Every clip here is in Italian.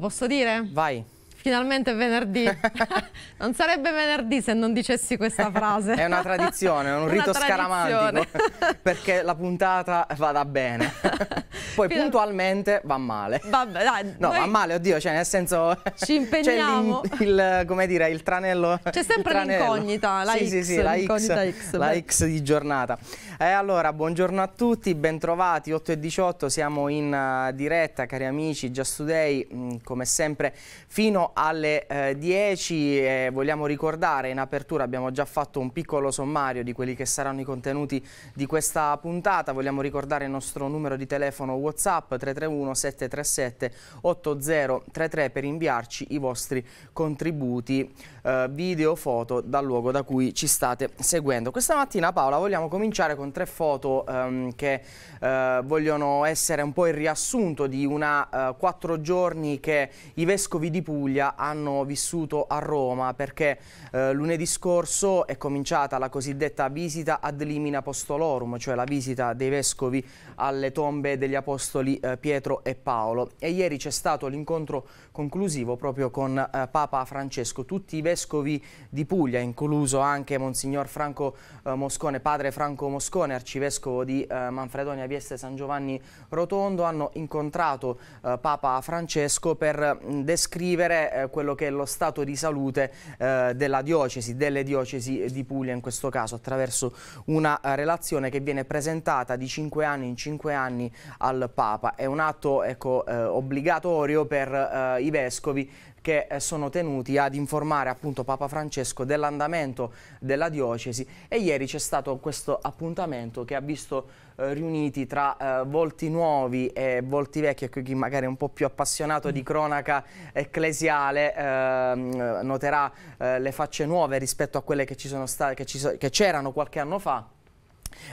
Lo posso dire? Vai. Finalmente è venerdì. non sarebbe venerdì se non dicessi questa frase. è una tradizione, è un rito scaramantico. perché la puntata vada bene poi Fino... puntualmente va male. Vabbè, dai, no, noi... va male, oddio, cioè nel senso... Ci impegniamo. il, come dire, il tranello... C'è sempre l'incognita, la, sì, sì, sì, la, la X, di giornata. Eh, allora, buongiorno a tutti, bentrovati, 8 e 18, siamo in uh, diretta, cari amici, Just Today, mh, mm, come sempre, fino alle uh, 10. Eh, vogliamo ricordare, in apertura abbiamo già fatto un piccolo sommario di quelli che saranno i contenuti di questa puntata. Vogliamo ricordare il nostro numero di telefono WhatsApp 331 737 8033 per inviarci i vostri contributi eh, video, foto dal luogo da cui ci state seguendo. Questa mattina Paola vogliamo cominciare con tre foto ehm, che eh, vogliono essere un po' il riassunto di una eh, quattro giorni che i vescovi di Puglia hanno vissuto a Roma perché eh, lunedì scorso è cominciata la cosiddetta visita ad limina apostolorum, cioè la visita dei vescovi alle tombe degli apostoli eh, Pietro e Paolo e ieri c'è stato l'incontro conclusivo proprio con eh, Papa Francesco. Tutti i vescovi di Puglia, incluso anche Monsignor Franco eh, Moscone, padre Franco Moscone, arcivescovo di eh, Manfredonia Vieste San Giovanni Rotondo, hanno incontrato eh, Papa Francesco per mh, mm, descrivere eh, quello che è lo stato di salute eh, della diocesi, delle diocesi di Puglia in questo caso, attraverso una relazione che viene presentata di 5 anni in 5 anni al Papa. È un atto ecco, obbligatorio per i i vescovi che eh, sono tenuti ad informare appunto Papa Francesco dell'andamento della diocesi e ieri c'è stato questo appuntamento che ha visto eh, riuniti tra eh, volti nuovi e volti vecchi, chi magari è un po' più appassionato di cronaca ecclesiale ehm, eh, noterà le facce nuove rispetto a quelle che c'erano qualche anno fa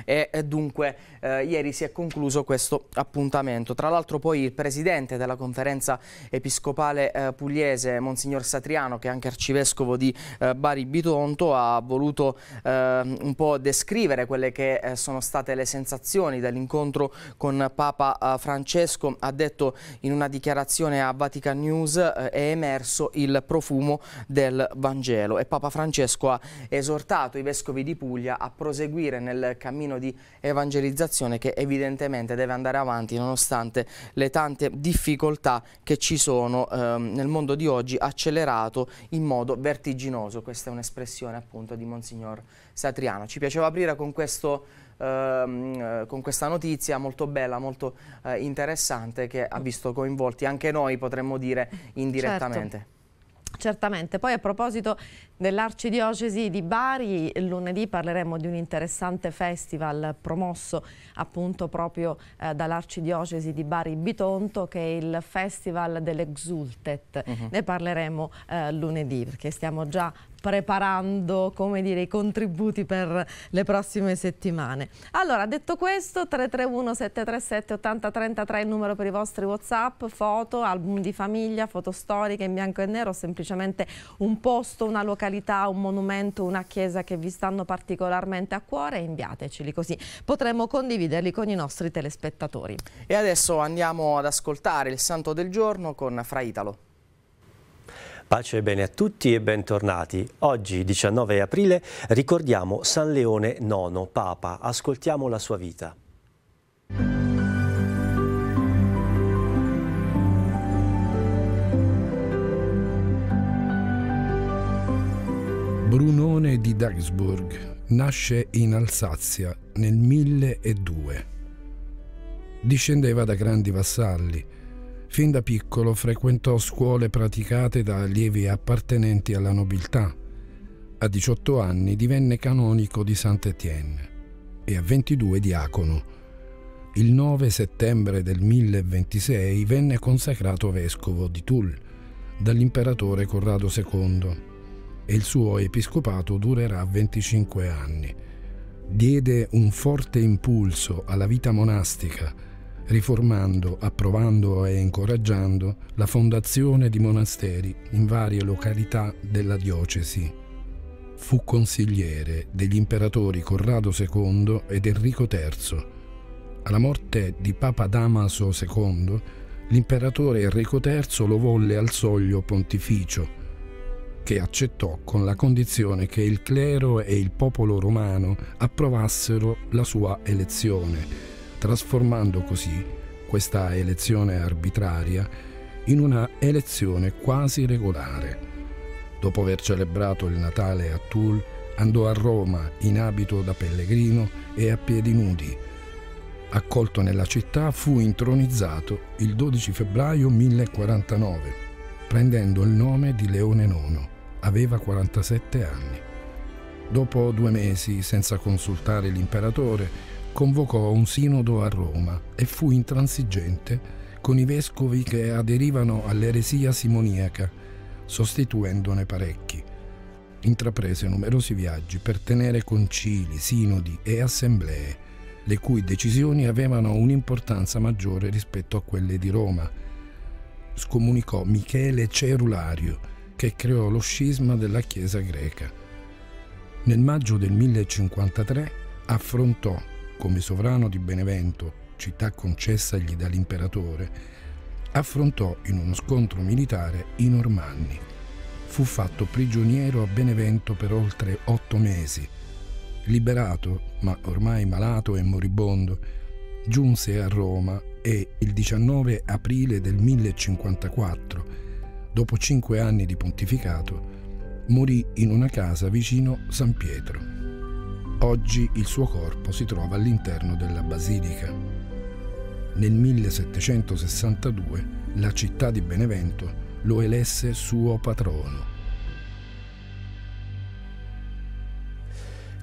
e dunque eh, ieri si è concluso questo appuntamento. Tra l'altro poi il presidente della conferenza episcopale eh, pugliese, Monsignor Satriano, che è anche arcivescovo di eh, Bari Bitonto, ha voluto eh, un po' descrivere quelle che eh, sono state le sensazioni dell'incontro con Papa eh, Francesco. Ha detto in una dichiarazione a Vatican News è emerso il profumo del Vangelo e Papa Francesco ha esortato i vescovi di Puglia a proseguire nel cammino cammino di evangelizzazione che evidentemente deve andare avanti nonostante le tante difficoltà che ci sono ehm, nel mondo di oggi accelerato in modo vertiginoso. Questa è un'espressione appunto di Monsignor Satriano. Ci piaceva aprire con questo ehm, con questa notizia molto bella, molto eh, interessante che ha visto coinvolti anche noi, potremmo dire, certo. indirettamente. Certo. Certamente, poi a proposito dell'Arcidiocesi di Bari, lunedì parleremo di un interessante festival promosso appunto proprio eh, dall'Arcidiocesi di Bari Bitonto che è il Festival dell'Exultet, uh mhm. -huh. ne parleremo eh, lunedì perché stiamo già preparando dire, i contributi per le prossime settimane. Allora, detto questo, 331 737 8033 è il numero per i vostri Whatsapp, foto, album di famiglia, foto storiche in bianco e nero, semplicemente un posto, una località, un monumento, una chiesa che vi stanno particolarmente a cuore, inviateceli così potremo condividerli con i nostri telespettatori. E adesso andiamo ad ascoltare il Santo del Giorno con Fra Italo. Pace e bene a tutti e bentornati. Oggi, 19 aprile, ricordiamo San Leone IX, Papa. Ascoltiamo la sua vita. Brunone di Dagsburg nasce in Alsazia nel 1002. Discendeva da grandi vassalli Fin da piccolo frequentò scuole praticate da allievi appartenenti alla nobiltà. A 18 anni divenne canonico di Saint-Étienne e a 22 diacono. Il 9 settembre del 1026 venne consacrato vescovo di Toul dall'imperatore Corrado II e il suo episcopato durerà 25 anni. Diede un forte impulso alla vita monastica riformando, approvando e incoraggiando la fondazione di monasteri in varie località della diocesi. Fu consigliere degli imperatori Corrado II ed Enrico III. Alla morte di Papa Damaso II, l'imperatore Enrico III lo volle al soglio pontificio, che accettò con la condizione che il clero e il popolo romano approvassero la sua elezione trasformando così questa elezione arbitraria in una elezione quasi regolare. Dopo aver celebrato il Natale a Toul, andò a Roma in abito da pellegrino e a piedi nudi. Accolto nella città, fu intronizzato il 12 febbraio 1049, prendendo il nome di Leone IX. Aveva 47 anni. Dopo due mesi, senza consultare l'imperatore, convocò un sinodo a Roma e fu intransigente con i vescovi che aderivano all'eresia simoniaca, sostituendone parecchi. Intraprese numerosi viaggi per tenere concili, sinodi e assemblee, le cui decisioni avevano un'importanza maggiore rispetto a quelle di Roma. Scomunicò Michele Cerulario, che creò lo scisma della Chiesa greca. Nel maggio del 1053 affrontò come sovrano di Benevento, città concessagli dall'imperatore, affrontò in uno scontro militare i Normanni. Fu fatto prigioniero a Benevento per oltre otto mesi. Liberato, ma ormai malato e moribondo, giunse a Roma e il 19 aprile del 1054, dopo cinque anni di pontificato, morì in una casa vicino San Pietro. Oggi il suo corpo si trova all'interno della basilica. Nel 1762 la città di Benevento lo elesse suo patrono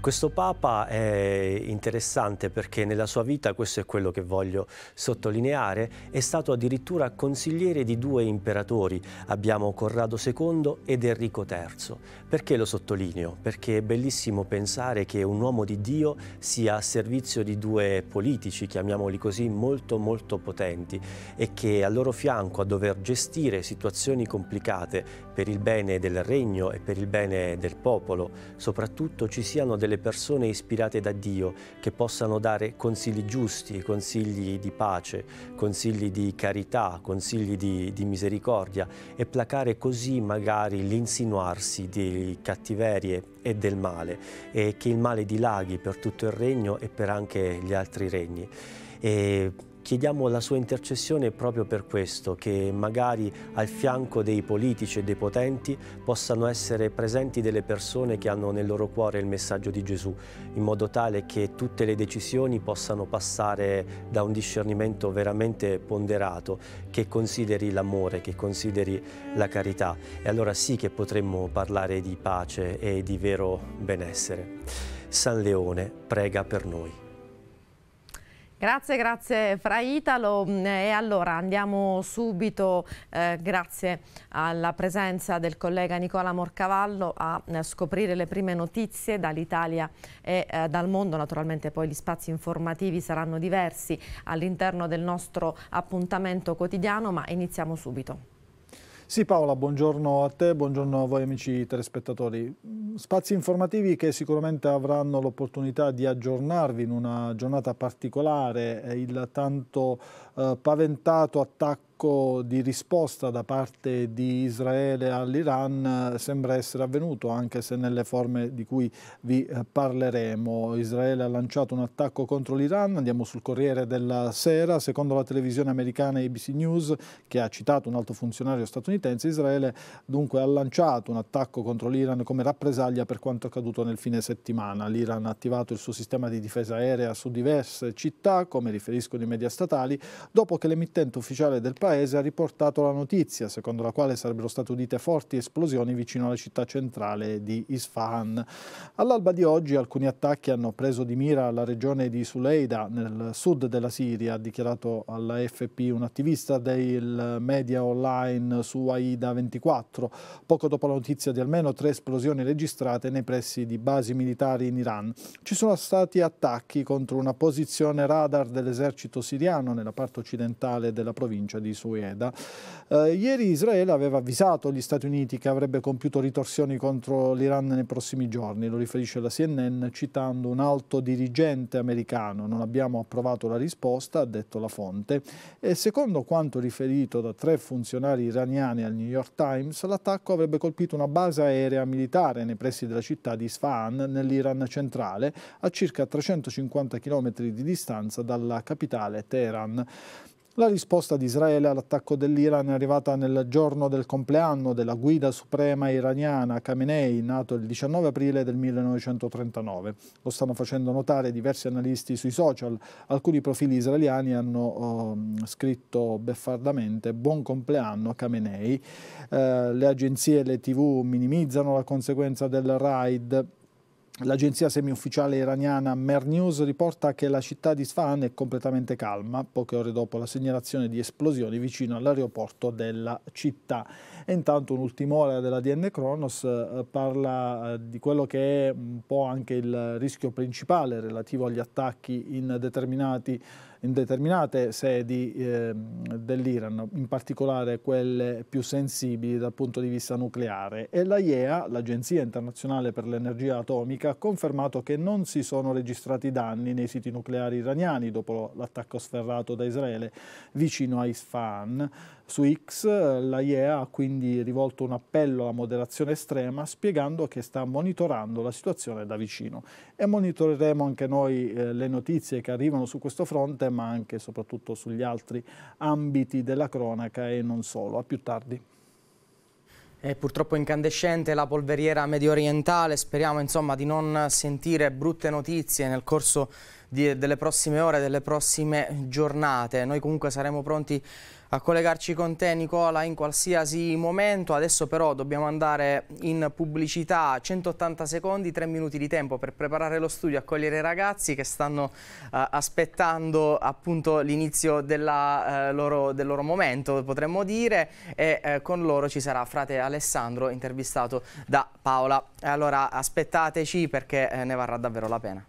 Questo Papa è interessante perché nella sua vita, questo è quello che voglio sottolineare, è stato addirittura consigliere di due imperatori, abbiamo Corrado II ed Enrico III. Perché lo sottolineo? Perché è bellissimo pensare che un uomo di Dio sia a servizio di due politici, chiamiamoli così, molto molto potenti e che al loro fianco a dover gestire situazioni complicate per il bene del regno e per il bene del popolo, soprattutto ci siano delle persone ispirate da Dio che possano dare consigli giusti, consigli di pace, consigli di carità, consigli di, di misericordia e placare così magari l'insinuarsi di cattiverie e del male e che il male dilaghi per tutto il regno e per anche gli altri regni. E Chiediamo la sua intercessione proprio per questo, che magari al fianco dei politici e dei potenti possano essere presenti delle persone che hanno nel loro cuore il messaggio di Gesù, in modo tale che tutte le decisioni possano passare da un discernimento veramente ponderato, che consideri l'amore, che consideri la carità. E allora sì che potremmo parlare di pace e di vero benessere. San Leone prega per noi. Grazie, grazie Fra Italo. Mm, e allora andiamo subito, eh, grazie alla presenza del collega Nicola Morcavallo, a eh, scoprire le prime notizie dall'Italia e eh, dal mondo. Naturalmente poi gli spazi informativi saranno diversi all'interno del nostro appuntamento quotidiano, ma iniziamo subito. Sì Paola, buongiorno a te, buongiorno a voi amici telespettatori. Spazi informativi che sicuramente avranno l'opportunità di aggiornarvi in una giornata particolare, eh, il tanto eh, paventato attacco di risposta da parte di Israele all'Iran eh, sembra essere avvenuto, anche se nelle forme di cui vi eh, parleremo. Israele ha lanciato un attacco contro l'Iran, andiamo sul Corriere della Sera, secondo la televisione americana ABC News, che ha citato un alto funzionario statunitense, Israele dunque ha lanciato un attacco contro l'Iran come rappresaglia per quanto accaduto nel fine settimana. L'Iran ha attivato il suo sistema di difesa aerea su diverse città, come riferiscono i media statali, dopo che l'emittente ufficiale del paese ha riportato la notizia, secondo la quale sarebbero state udite forti esplosioni vicino alla città centrale di Isfahan. All'alba di oggi alcuni attacchi hanno preso di mira la regione di Suleida, nel sud della Siria, ha dichiarato all'AFP un attivista del media online su Aida 24, poco dopo la notizia di almeno tre esplosioni registrate nei pressi di basi militari in Iran. Ci sono stati attacchi contro una posizione radar dell'esercito siriano nella parte parte occidentale della provincia di Sueda. Eh, ieri Israele aveva avvisato gli Stati Uniti che avrebbe compiuto ritorsioni contro l'Iran nei prossimi giorni, lo riferisce la CNN citando un alto dirigente americano. Non abbiamo approvato la risposta, ha detto la fonte, e secondo quanto riferito da tre funzionari iraniani al New York Times, l'attacco avrebbe colpito una base aerea militare nei pressi della città di Isfahan, nell'Iran centrale, a circa 350 km di distanza dalla capitale Teheran. La risposta di Israele all'attacco dell'Iran è arrivata nel giorno del compleanno della guida suprema iraniana Khamenei, nato il 19 aprile del 1939. Lo stanno facendo notare diversi analisti sui social. Alcuni profili israeliani hanno eh, scritto beffardamente buon compleanno a Khamenei. Eh, le agenzie e le tv minimizzano la conseguenza del raid L'agenzia semiufficiale iraniana Mer News riporta che la città di Sfahan è completamente calma poche ore dopo la segnalazione di esplosioni vicino all'aeroporto della città. E intanto un'ultima ora della DN Kronos eh, parla eh, di quello che è un po' anche il rischio principale relativo agli attacchi in determinati in determinate sedi eh, dell'Iran, in particolare quelle più sensibili dal punto di vista nucleare e l'AIEA, l'Agenzia internazionale per l'energia atomica, ha confermato che non si sono registrati danni nei siti nucleari iraniani dopo l'attacco sferrato da Israele vicino a Isfahan su X la IEA ha quindi rivolto un appello alla moderazione estrema spiegando che sta monitorando la situazione da vicino e monitoreremo anche noi eh, le notizie che arrivano su questo fronte ma anche e soprattutto sugli altri ambiti della cronaca e non solo. A più tardi. È purtroppo incandescente la polveriera medio orientale, speriamo insomma, di non sentire brutte notizie nel corso di, delle prossime ore, delle prossime giornate. Noi comunque saremo pronti a collegarci con te Nicola in qualsiasi momento, adesso però dobbiamo andare in pubblicità, 180 secondi, 3 minuti di tempo per preparare lo studio, accogliere i ragazzi che stanno eh, aspettando appunto l'inizio eh, del loro momento potremmo dire e eh, con loro ci sarà frate Alessandro intervistato da Paola. Allora aspettateci perché eh, ne varrà davvero la pena.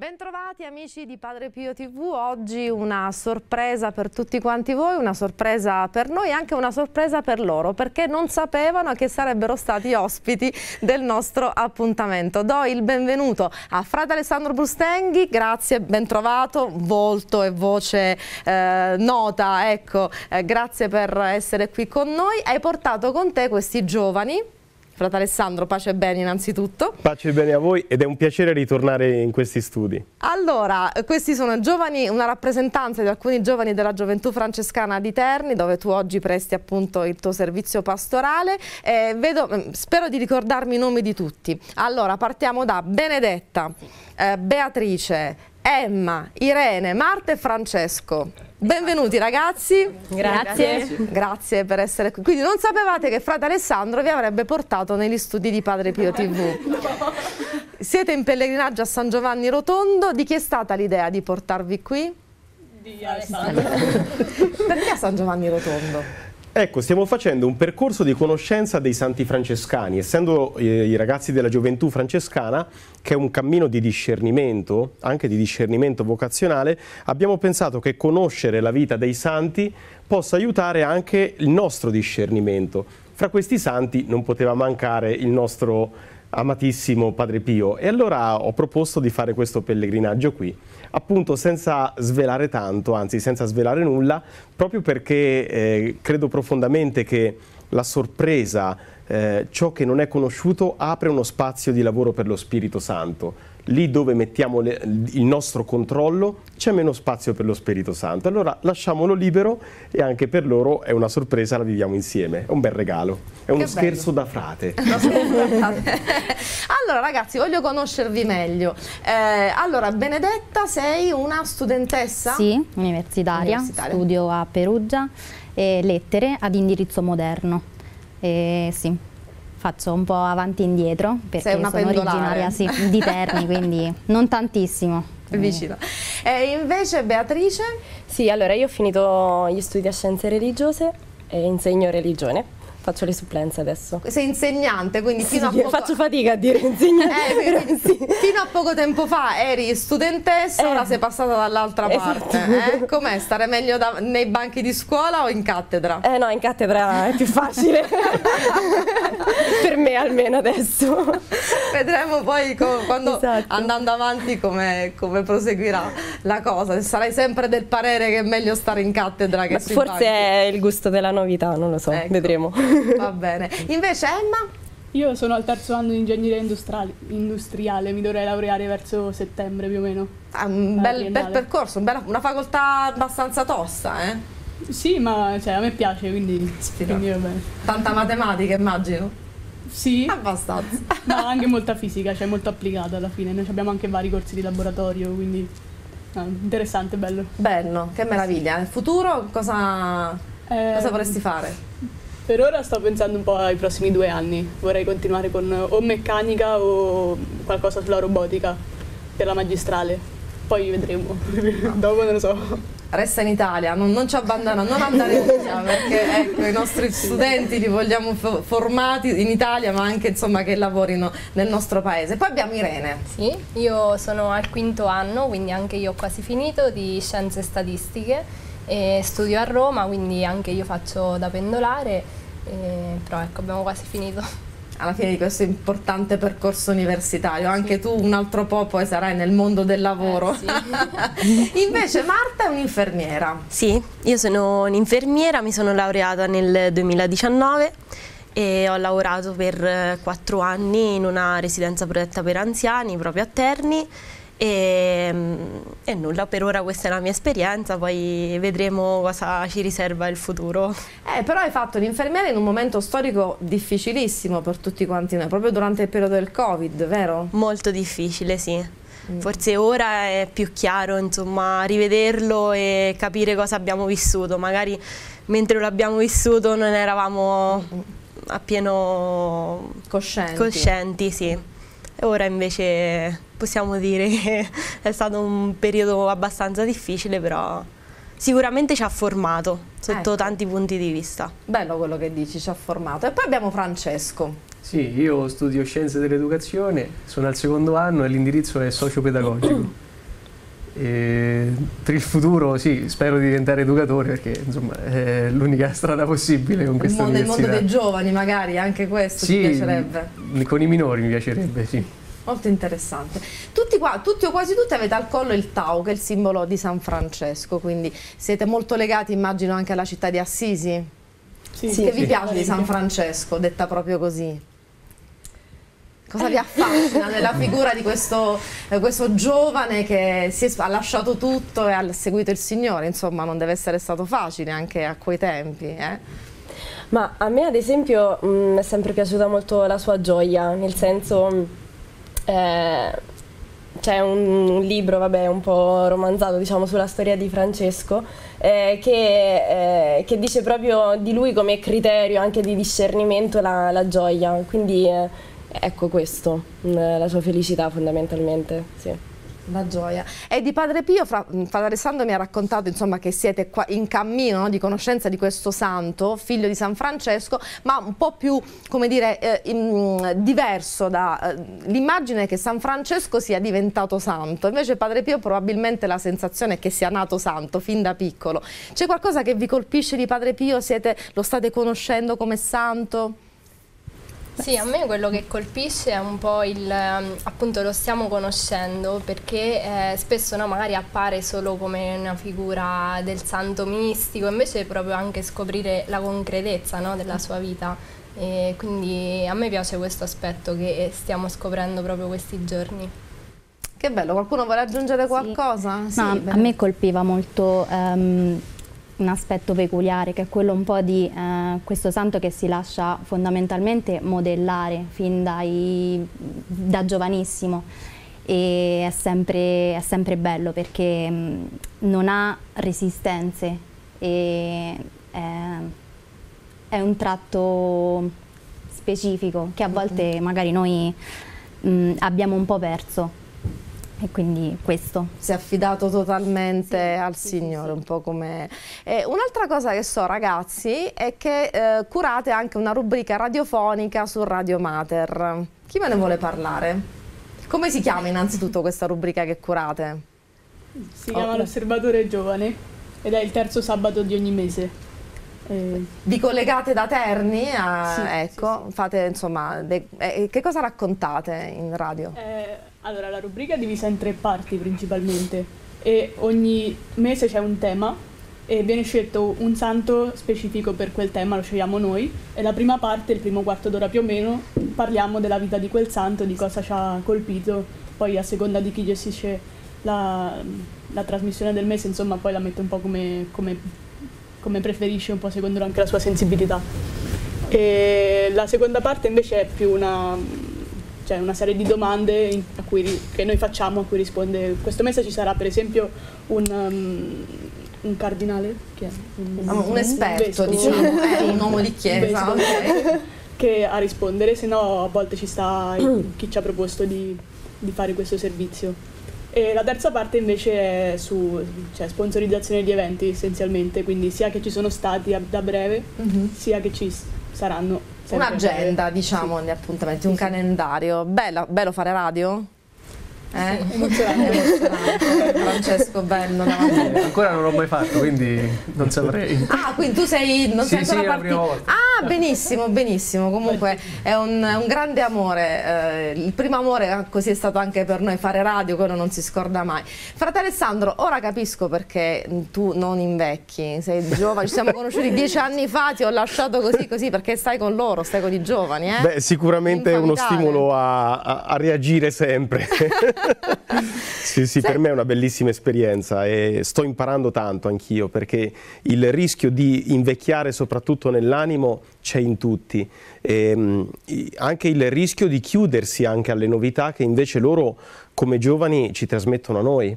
Bentrovati amici di Padre Pio TV, oggi una sorpresa per tutti quanti voi, una sorpresa per noi e anche una sorpresa per loro perché non sapevano che sarebbero stati ospiti del nostro appuntamento. Do il benvenuto a frate Alessandro Brustenghi, grazie, bentrovato, volto e voce eh, nota, ecco, eh, grazie per essere qui con noi. Hai portato con te questi giovani Frate Alessandro, pace e bene innanzitutto. Pace e bene a voi ed è un piacere ritornare in questi studi. Allora, eh, questi sono giovani, una rappresentanza di alcuni giovani della gioventù francescana di Terni, dove tu oggi presti appunto il tuo servizio pastorale. Eh, vedo, mm, spero di ricordarmi i nomi di tutti. Allora, partiamo da Benedetta, eh, Beatrice, Emma, Irene, Marta e Francesco. Benvenuti ragazzi, grazie. grazie. per essere qui. Quindi non sapevate che frate Alessandro vi avrebbe portato negli studi di Padre Pio TV. No. Siete in pellegrinaggio a San Giovanni Rotondo, di chi è stata l'idea di portarvi qui? Di Alessandro. Perché a San Giovanni Rotondo? Ecco, stiamo facendo un percorso di conoscenza dei santi francescani, essendo eh, i ragazzi della gioventù francescana, che è un cammino di discernimento, anche di discernimento vocazionale, abbiamo pensato che conoscere la vita dei santi possa aiutare anche il nostro discernimento. Fra questi santi non poteva mancare il nostro amatissimo Padre Pio. E allora ho proposto di fare questo pellegrinaggio qui, appunto senza svelare tanto, anzi senza svelare nulla, proprio perché eh, credo profondamente che la sorpresa, eh, ciò che non è conosciuto, apre uno spazio di lavoro per lo Spirito Santo lì dove mettiamo le, il nostro controllo c'è meno spazio per lo Spirito Santo. Allora lasciamolo libero e anche per loro è una sorpresa, la viviamo insieme. È un bel regalo, è uno che scherzo bello. da frate. allora ragazzi, voglio conoscervi meglio. Eh, allora, Benedetta, sei una studentessa? Sì, universitaria, universitaria. studio a Perugia, e lettere ad indirizzo moderno. Eh, sì faccio un po' avanti e indietro perché Sei una sono pendolare. originaria sì, di Terni, quindi non tantissimo. Vicino. E invece Beatrice? Sì, allora io ho finito gli studi a scienze religiose e insegno religione faccio le supplenze adesso. Sei insegnante, quindi sì, a poco... faccio fatica a dire insegnante. Eh, quindi, sì. Fino a poco tempo fa eri studentessa, eh. ora sei passata dall'altra esatto. parte. Eh? Com'è stare meglio da... nei banchi di scuola o in cattedra? Eh no, in cattedra è più facile. per me almeno adesso. Vedremo poi quando, esatto. andando avanti come, come, proseguirà la cosa. Sarai sempre del parere che è meglio stare in cattedra che Forse banchi. è il gusto della novità, non lo so, ecco. vedremo. Va bene. Invece Emma? Io sono al terzo anno di ingegneria industriale, mi dovrei laureare verso settembre più o meno. Ah, un bel, bel percorso, un bella, una facoltà abbastanza tosta, eh? Sì, ma cioè, a me piace, quindi, quindi va bene. Tanta matematica, immagino. Sì. Abbastanza. Ma anche molta fisica, cioè molto applicata alla fine. Noi abbiamo anche vari corsi di laboratorio, quindi no, ah, interessante, bello. Bello, che meraviglia. Il futuro cosa, eh, cosa vorresti fare? Per ora sto pensando un po' ai prossimi due anni, vorrei continuare con o meccanica o qualcosa sulla robotica per la magistrale, poi vedremo, dopo non lo so resta in Italia, non, non ci abbandona, non andare via perché ecco, i nostri studenti li vogliamo formati in Italia ma anche insomma, che lavorino nel nostro paese. Poi abbiamo Irene. Sì, io sono al quinto anno, quindi anche io ho quasi finito, di scienze statistiche e studio a Roma, quindi anche io faccio da pendolare eh, però ecco abbiamo quasi finito. Alla fine di questo importante percorso universitario, anche sì. tu un altro po' poi sarai nel mondo del lavoro. Eh, sì. Invece Marta è un'infermiera. Sì, io sono un'infermiera, mi sono laureata nel 2019 e ho lavorato per eh, quattro anni in una residenza protetta per anziani proprio a Terni e mm, e nulla, per ora questa è la mia esperienza, poi vedremo cosa ci riserva il futuro. Eh, però hai fatto l'infermiera in un momento storico difficilissimo per tutti quanti noi, proprio durante il periodo del Covid, vero? Molto difficile, sì. Mm. Forse ora è più chiaro, insomma, rivederlo e capire cosa abbiamo vissuto. Magari mentre lo abbiamo vissuto non eravamo mm, mm. appieno coscienti. coscienti sì e ora invece possiamo dire che è stato un periodo abbastanza difficile però sicuramente ci ha formato sotto ecco. tanti punti di vista. Bello quello che dici, ci ha formato. E poi abbiamo Francesco. Sì, io studio scienze dell'educazione, sono al secondo anno e l'indirizzo è sociopedagogico. E per il futuro sì, spero di diventare educatore perché insomma è l'unica strada possibile con questa mondo, università. Nel mondo dei giovani magari anche questo sì, ti piacerebbe? con i minori mi piacerebbe, sì. Molto interessante. Tutti, qua, tutti o quasi tutti avete al collo il Tau, che è il simbolo di San Francesco, quindi siete molto legati immagino anche alla città di Assisi. Sì, sì, che sì. vi piace di San Francesco, detta proprio così? Cosa vi affascina nella figura di questo, eh, questo giovane che è, ha lasciato tutto e ha seguito il Signore? Insomma, non deve essere stato facile anche a quei tempi. Eh? Ma a me ad esempio mh, mm, è sempre piaciuta molto la sua gioia, nel senso mm, eh, c'è un, un, libro, vabbè, un po' romanzato, diciamo, sulla storia di Francesco, eh, che, eh, che, dice proprio di lui come criterio anche di discernimento la, la gioia, quindi eh, Ecco questo, mm, la sua felicità fondamentalmente, sì. La gioia. E di Padre Pio, fra, mm, Padre Alessandro mi ha raccontato insomma, che siete in cammino no, di conoscenza di questo santo, figlio di San Francesco, ma un po' più, come dire, eh, in, diverso dall'immagine eh, che San Francesco sia diventato santo. Invece Padre Pio probabilmente la sensazione è che sia nato santo fin da piccolo. C'è qualcosa che vi colpisce di Padre Pio? Siete, lo state conoscendo come santo? Sì, a me quello che colpisce è un po' il ehm, appunto lo stiamo conoscendo perché eh, spesso no, magari appare solo come una figura del santo mistico, invece è proprio anche scoprire la concretezza no, della sua vita. E quindi a me piace questo aspetto che stiamo scoprendo proprio questi giorni. Che bello, qualcuno vuole aggiungere qualcosa? Sì. Sì, no, a me colpiva molto um, un aspetto peculiare che è quello un po' di eh, questo santo che si lascia fondamentalmente modellare fin dai, da giovanissimo e è sempre, è sempre bello perché mh, mm, non ha resistenze e è, eh, è, un tratto specifico che a volte magari noi mh, mm, abbiamo un po' perso e quindi questo. Si è affidato totalmente sì, al sì, Signore, sì. un po' come... un'altra cosa che so ragazzi è che eh, curate anche una rubrica radiofonica su Radio Mater. Chi me ne vuole parlare? Come si chiama innanzitutto questa rubrica che curate? Si chiama oh. l'Osservatore Giovane ed è il terzo sabato di ogni mese. Vi collegate da Terni, a, ah, ecco, fate insomma, de, eh, che cosa raccontate in radio? Eh, allora, la rubrica è divisa in tre parti principalmente e ogni mese c'è un tema e viene scelto un santo specifico per quel tema, lo scegliamo noi e la prima parte, il primo quarto d'ora più o meno, parliamo della vita di quel santo, di cosa ci ha colpito, poi a seconda di chi gestisce la, la trasmissione del mese, insomma, poi la mette un po' come, come, come preferisce, un po' secondo anche la sua sensibilità. E la seconda parte invece è più una cioè una serie di domande in, cui, che noi facciamo a cui risponde. Questo mese ci sarà per esempio un, um, un cardinale, un, ah, un, un, esperto, diciamo, eh, un uomo di chiesa, okay. che a rispondere, se no a volte ci sta chi ci ha proposto di, di fare questo servizio. E la terza parte invece è su cioè, sponsorizzazione di eventi essenzialmente, quindi sia che ci sono stati da breve, mm-hmm. sia che ci saranno un'agenda, diciamo, sì. gli appuntamenti, un sì, calendario. Bella, bello fare radio? Eh? Emozionante. Francesco Bello davanti. Ancora non l'ho mai fatto, quindi non saprei. Ah, quindi tu sei... Non sì, sei ancora sì, partito. Ah, benissimo, benissimo. Comunque è un, un grande amore. Eh, il primo amore eh, così è stato anche per noi fare radio, quello non si scorda mai. Frate Alessandro, ora capisco perché mm, tu non invecchi, sei giovane, ci siamo conosciuti dieci anni fa, ti ho lasciato così così perché stai con loro, stai con i giovani. Eh? Beh, sicuramente è uno stimolo a, a, a reagire sempre. sì, sì, sì, per me è una bellissima esperienza e sto imparando tanto anch'io perché il rischio di invecchiare soprattutto nell'animo c'è in tutti. E, ehm, anche il rischio di chiudersi anche alle novità che invece loro come giovani ci trasmettono a noi.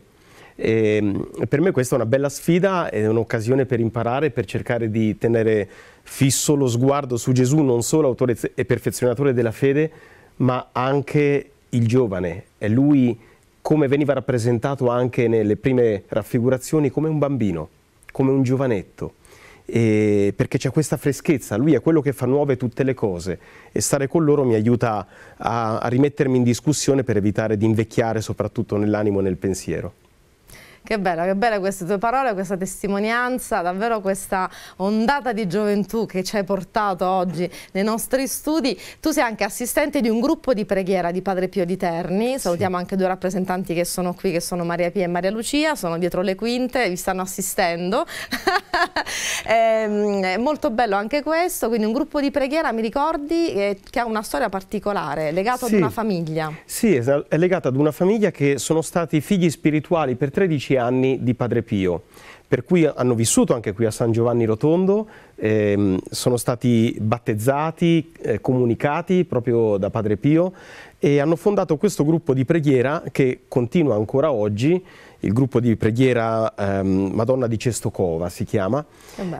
E ehm, per me questa è una bella sfida, è un'occasione per imparare, per cercare di tenere fisso lo sguardo su Gesù, non solo autore e perfezionatore della fede, ma anche il giovane è lui come veniva rappresentato anche nelle prime raffigurazioni come un bambino, come un giovanetto. E perché c'è questa freschezza, lui è quello che fa nuove tutte le cose e stare con loro mi aiuta a, a rimettermi in discussione per evitare di invecchiare soprattutto nell'animo e nel pensiero. Che bella, che bella queste tue parole, questa testimonianza, davvero questa ondata di gioventù che ci hai portato oggi nei nostri studi. Tu sei anche assistente di un gruppo di preghiera di Padre Pio di Terni, salutiamo sì. anche due rappresentanti che sono qui, che sono Maria Pia e Maria Lucia, sono dietro le quinte, vi stanno assistendo. Ehm, è molto bello anche questo, quindi un gruppo di preghiera, mi ricordi, eh, che ha una storia particolare, legata sì. ad una famiglia. Sì, esatto, è legata ad una famiglia che sono stati figli spirituali per 13 anni 15 anni di Padre Pio, per cui hanno vissuto anche qui a San Giovanni Rotondo, ehm, sono stati battezzati, eh, comunicati proprio da Padre Pio e hanno fondato questo gruppo di preghiera che continua ancora oggi, il gruppo di preghiera ehm, Madonna di Cestocova si chiama,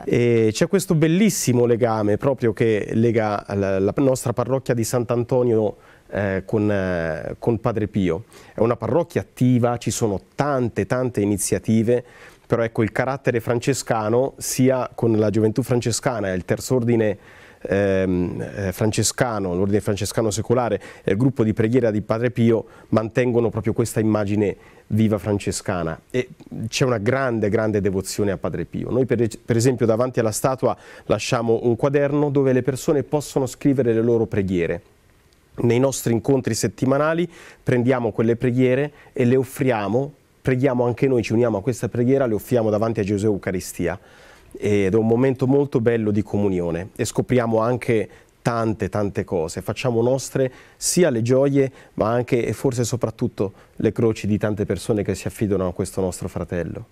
eh c'è questo bellissimo legame proprio che lega la, la nostra parrocchia di Sant'Antonio eh, con, eh, con Padre Pio. È una parrocchia attiva, ci sono tante, tante iniziative però ecco il carattere francescano sia con la gioventù francescana e il terzo ordine ehm, eh, francescano, l'ordine francescano secolare e il gruppo di preghiera di Padre Pio mantengono proprio questa immagine viva francescana e c'è una grande grande devozione a Padre Pio. Noi per, per esempio davanti alla statua lasciamo un quaderno dove le persone possono scrivere le loro preghiere nei nostri incontri settimanali prendiamo quelle preghiere e le offriamo, preghiamo anche noi, ci uniamo a questa preghiera, le offriamo davanti a Gesù Eucaristia. Ed è un momento molto bello di comunione e scopriamo anche tante tante cose, facciamo nostre sia le gioie ma anche e forse soprattutto le croci di tante persone che si affidano a questo nostro fratello.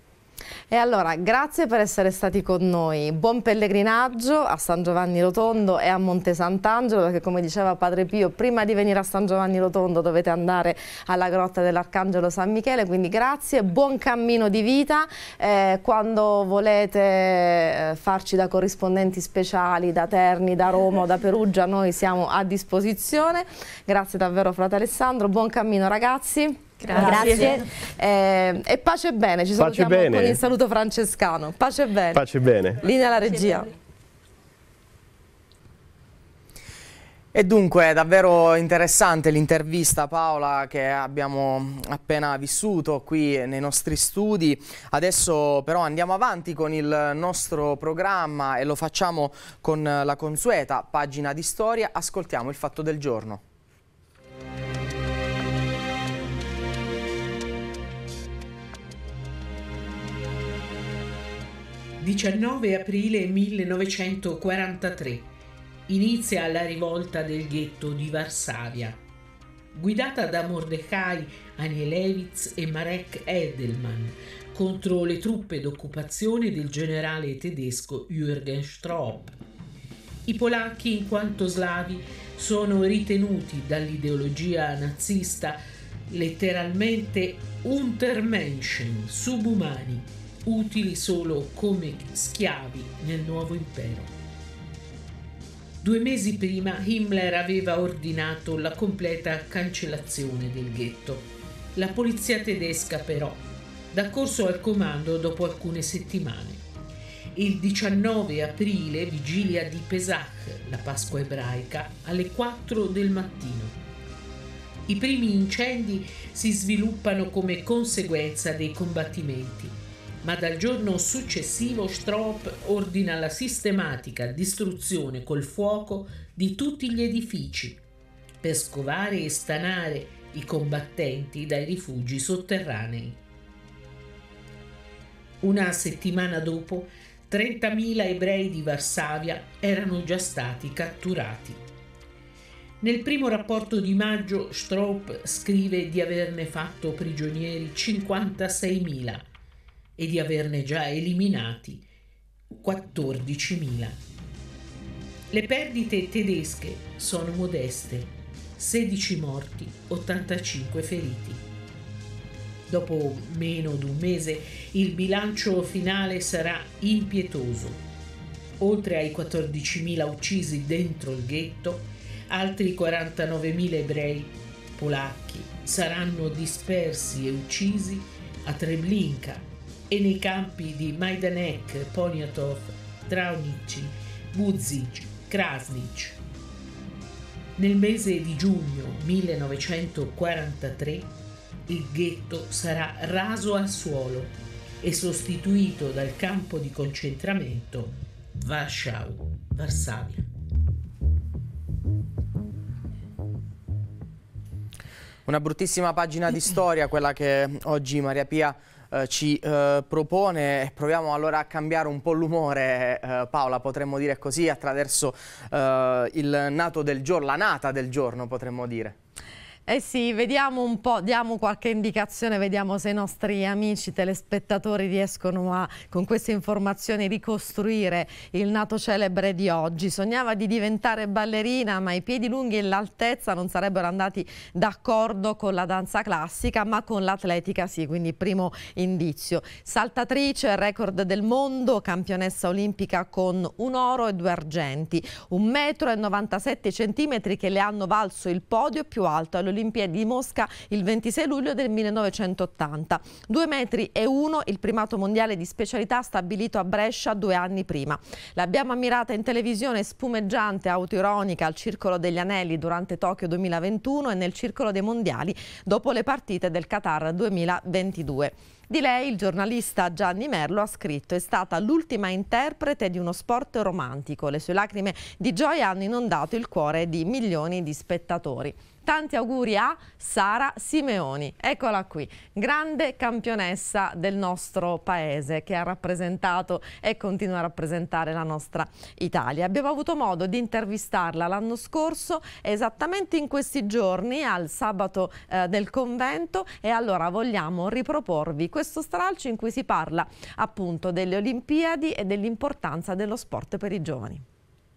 E allora, grazie per essere stati con noi. Buon pellegrinaggio a San Giovanni Rotondo e a Monte Sant'Angelo, perché come diceva Padre Pio, prima di venire a San Giovanni Rotondo dovete andare alla grotta dell'Arcangelo San Michele, quindi grazie, buon cammino di vita. Eh, quando volete eh, farci da corrispondenti speciali, da Terni, da Roma o da Perugia, noi siamo a disposizione. Grazie davvero frate Alessandro, buon cammino ragazzi. Grazie. Grazie. Eh, e pace e bene, ci pace salutiamo bene. con il saluto francescano. Pace e bene. Pace e bene. Linea alla regia. E dunque davvero interessante l'intervista Paola che abbiamo appena vissuto qui nei nostri studi. Adesso però andiamo avanti con il nostro programma e lo facciamo con la consueta pagina di storia. Ascoltiamo il fatto del giorno. 19 aprile 1943 inizia la rivolta del ghetto di Varsavia. Guidata da Mordecai Anielewitz e Marek Edelman contro le truppe d'occupazione del generale tedesco Jürgen Straub. I polacchi, in quanto slavi, sono ritenuti dall'ideologia nazista letteralmente Untermenschen, subumani utili solo come schiavi nel nuovo impero. Due mesi prima Himmler aveva ordinato la completa cancellazione del ghetto. La polizia tedesca però dà corso al comando dopo alcune settimane. Il 19 aprile, vigilia di Pesach, la Pasqua ebraica, alle 4 del mattino. I primi incendi si sviluppano come conseguenza dei combattimenti ma dal giorno successivo Stroop ordina la sistematica distruzione col fuoco di tutti gli edifici per scovare e stanare i combattenti dai rifugi sotterranei. Una settimana dopo, 30.000 ebrei di Varsavia erano già stati catturati. Nel primo rapporto di maggio Stroop scrive di averne fatto prigionieri 56.000 e di averne già eliminati 14.000. Le perdite tedesche sono modeste, 16 morti, 85 feriti. Dopo meno di un mese il bilancio finale sarà impietoso. Oltre ai 14.000 uccisi dentro il ghetto, altri 49.000 ebrei, polacchi, saranno dispersi e uccisi a Treblinka, e nei campi di Majdanek, Poniatov, Draunici, Buzic, Krasnic. Nel mese di giugno 1943 il ghetto sarà raso al suolo e sostituito dal campo di concentramento Warschau, Varsavia. Una bruttissima pagina di storia quella che oggi Maria Pia eh, ci eh, propone, proviamo allora a cambiare un po' l'umore eh, Paola, potremmo dire così, attraverso eh, il nato del giorno, la nata del giorno potremmo dire. Eh sì, vediamo un po', diamo qualche indicazione, vediamo se i nostri amici telespettatori riescono a, con queste informazioni, ricostruire il nato celebre di oggi. Sognava di diventare ballerina, ma i piedi lunghi e l'altezza non sarebbero andati d'accordo con la danza classica, ma con l'atletica sì, quindi primo indizio. Saltatrice, record del mondo, campionessa olimpica con un oro e due argenti, un metro e 97 centimetri che le hanno valso il podio più alto all'Olimpia Olimpiadi di Mosca il 26 luglio del 1980. Due metri e uno il primato mondiale di specialità stabilito a Brescia due anni prima. L'abbiamo ammirata in televisione spumeggiante, autoironica al Circolo degli Anelli durante Tokyo 2021 e nel Circolo dei Mondiali dopo le partite del Qatar 2022. Di lei il giornalista Gianni Merlo ha scritto è stata l'ultima interprete di uno sport romantico. Le sue lacrime di gioia hanno inondato il cuore di milioni di spettatori. Tanti auguri a Sara Simeoni, eccola qui, grande campionessa del nostro paese che ha rappresentato e continua a rappresentare la nostra Italia. Abbiamo avuto modo di intervistarla l'anno scorso, esattamente in questi giorni, al sabato eh, del convento e allora vogliamo riproporvi questo stralcio in cui si parla appunto delle Olimpiadi e dell'importanza dello sport per i giovani.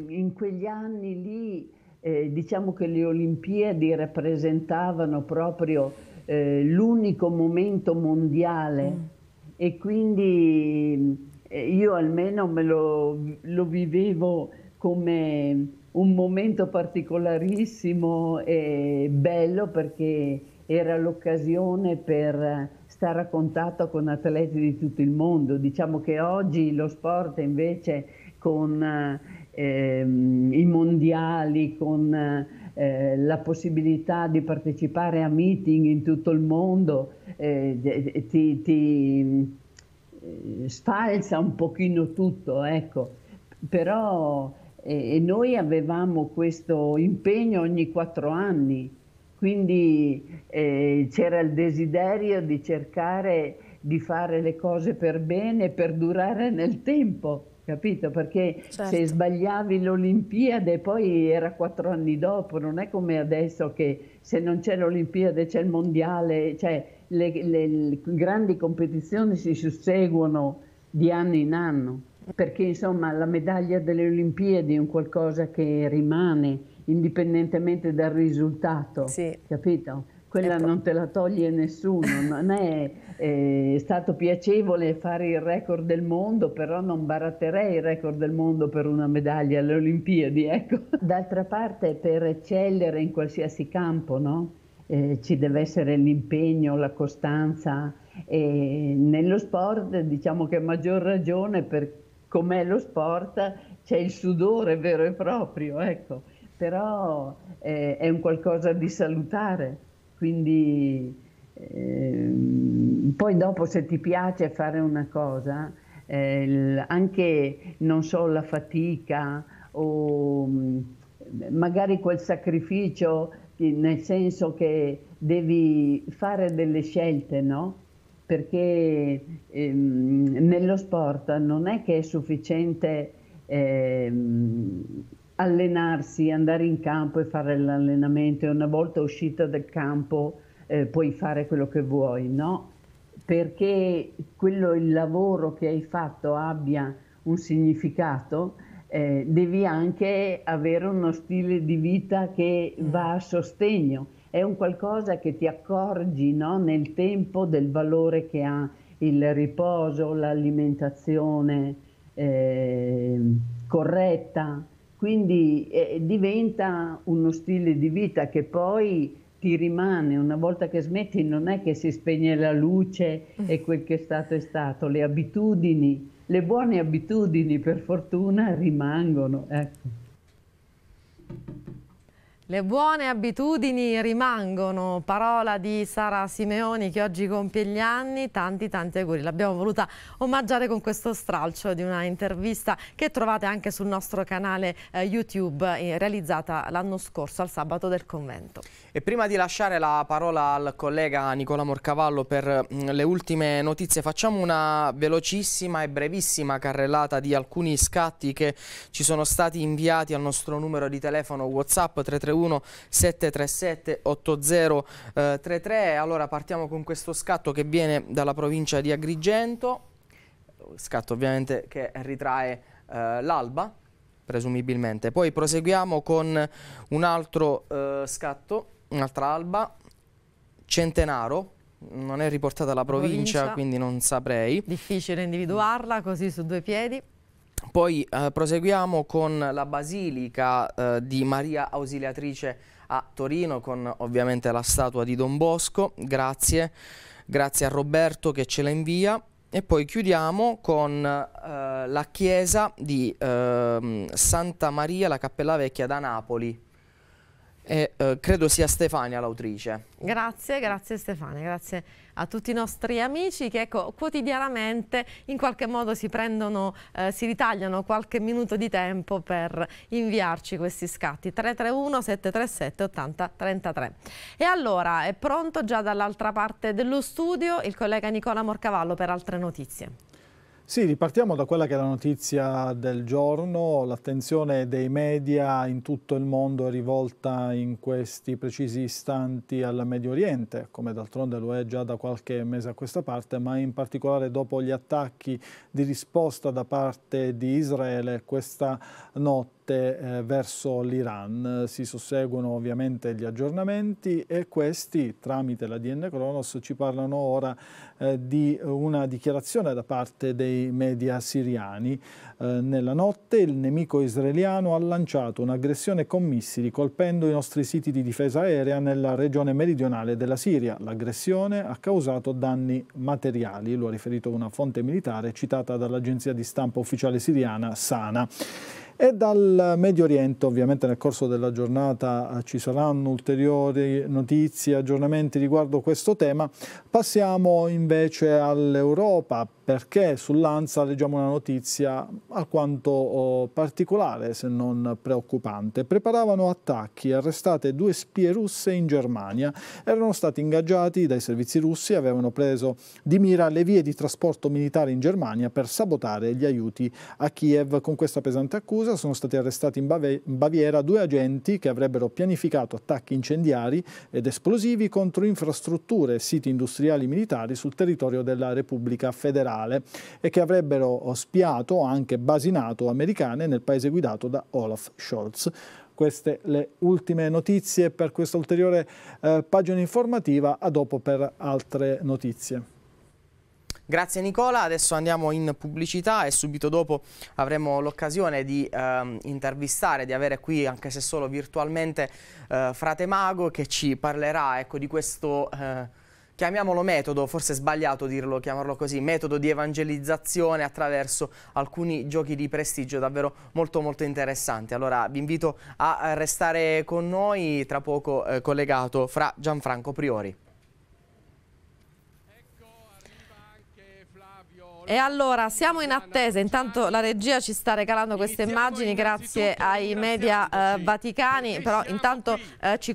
In quegli anni lì eh, diciamo che le Olimpiadi rappresentavano proprio eh, l'unico momento mondiale mm. e quindi eh, io almeno me lo, lo vivevo come un momento particolarissimo e bello perché era l'occasione per stare a contatto con atleti di tutto il mondo. Diciamo che oggi lo sport invece con eh, ehm, i mondiali, con eh, la possibilità di partecipare a meeting in tutto il mondo, eh, ti, ti eh, sfalsa un pochino tutto, ecco. Però eh, noi avevamo questo impegno ogni quattro anni quindi eh, c'era il desiderio di cercare di fare le cose per bene, per durare nel tempo capito? Perché certo. se sbagliavi l'Olimpiade poi era quattro anni dopo, non è come adesso che se non c'è l'Olimpiade c'è il Mondiale, cioè le, le, le, grandi competizioni si susseguono di anno in anno, perché insomma la medaglia delle Olimpiadi è un qualcosa che rimane indipendentemente dal risultato, sì. capito? Quella ecco. non te la toglie nessuno, non è, eh, è stato piacevole fare il record del mondo, però non baratterei il record del mondo per una medaglia alle Olimpiadi, ecco. D'altra parte per eccellere in qualsiasi campo, no? Eh, ci deve essere l'impegno, la costanza e nello sport diciamo che a maggior ragione per com'è lo sport c'è il sudore vero e proprio, ecco però eh, è un qualcosa di salutare, quindi eh, poi dopo se ti piace fare una cosa, eh, anche non so la fatica o mm, magari quel sacrificio nel senso che devi fare delle scelte, no? Perché ehm, nello sport non è che è sufficiente ehm, allenarsi, andare in campo e fare l'allenamento e una volta uscita dal campo eh, puoi fare quello che vuoi, no? Perché quello, il lavoro che hai fatto abbia un significato, eh, devi anche avere uno stile di vita che mm. va a sostegno. È un qualcosa che ti accorgi no? nel tempo del valore che ha il riposo, l'alimentazione eh, corretta, quindi eh, diventa uno stile di vita che poi ti rimane, una volta che smetti non è che si spegne la luce e mm. quel che è stato è stato, le abitudini, le buone abitudini per fortuna rimangono. Ecco. Le buone abitudini rimangono, parola di Sara Simeoni che oggi compie gli anni, tanti tanti auguri. L'abbiamo voluta omaggiare con questo stralcio di una intervista che trovate anche sul nostro canale eh, YouTube eh, realizzata l'anno scorso al sabato del convento. E prima di lasciare la parola al collega Nicola Morcavallo per mh, mm, le ultime notizie facciamo una velocissima e brevissima carrellata di alcuni scatti che ci sono stati inviati al nostro numero di telefono Whatsapp 331 331 737 8033. Allora partiamo con questo scatto che viene dalla provincia di Agrigento, scatto ovviamente che ritrae eh, l'alba presumibilmente. Poi proseguiamo con un altro eh, scatto, un'altra alba, Centenaro, non è riportata la provincia, provincia, quindi non saprei. Difficile individuarla così su due piedi. Poi eh, proseguiamo con la Basilica eh, di Maria Ausiliatrice a Torino con ovviamente la statua di Don Bosco, grazie, grazie a Roberto che ce la invia. E poi chiudiamo con eh, la chiesa di ehm, Santa Maria, la Cappella Vecchia da Napoli, e eh, credo sia Stefania l'autrice. Grazie, grazie Stefania, grazie a tutti i nostri amici che ecco, quotidianamente in qualche modo si prendono, eh, si ritagliano qualche minuto di tempo per inviarci questi scatti 331 737 80 33. E allora è pronto già dall'altra parte dello studio il collega Nicola Morcavallo per altre notizie. Sì, ripartiamo da quella che è la notizia del giorno. L'attenzione dei media in tutto il mondo è rivolta in questi precisi istanti al Medio Oriente, come d'altronde lo è già da qualche mese a questa parte, ma in particolare dopo gli attacchi di risposta da parte di Israele questa notte parte eh, verso l'Iran. Si susseguono ovviamente gli aggiornamenti e questi, tramite la DN Kronos, ci parlano ora eh, di una dichiarazione da parte dei media siriani. Eh, nella notte il nemico israeliano ha lanciato un'aggressione con missili colpendo i nostri siti di difesa aerea nella regione meridionale della Siria. L'aggressione ha causato danni materiali, lo ha riferito una fonte militare citata dall'agenzia di stampa ufficiale siriana Sana. E dal Medio Oriente ovviamente nel corso della giornata eh, ci saranno ulteriori notizie, aggiornamenti riguardo questo tema. Passiamo invece all'Europa perché sull'Ansa leggiamo una notizia alquanto oh, particolare se non preoccupante. Preparavano attacchi, arrestate due spie russe in Germania, erano stati ingaggiati dai servizi russi, avevano preso di mira le vie di trasporto militare in Germania per sabotare gli aiuti a Kiev con questa pesante accusa causa sono stati arrestati in Bave Baviera due agenti che avrebbero pianificato attacchi incendiari ed esplosivi contro infrastrutture e siti industriali militari sul territorio della Repubblica federale e che avrebbero spiato anche basi NATO americane nel paese guidato da Olaf Scholz queste le ultime notizie per questa ulteriore eh, pagina informativa, a dopo per altre notizie. Grazie Nicola, adesso andiamo in pubblicità e subito dopo avremo l'occasione di eh, intervistare, di avere qui anche se solo virtualmente eh, Frate Mago che ci parlerà ecco, di questo... Eh, chiamiamolo metodo, forse è sbagliato dirlo, chiamarlo così, metodo di evangelizzazione attraverso alcuni giochi di prestigio davvero molto molto interessanti. Allora vi invito a restare con noi, tra poco eh, collegato fra Gianfranco Priori. E allora siamo in attesa, intanto la regia ci sta regalando queste immagini grazie ai media eh, vaticani, però intanto eh, ci, ci,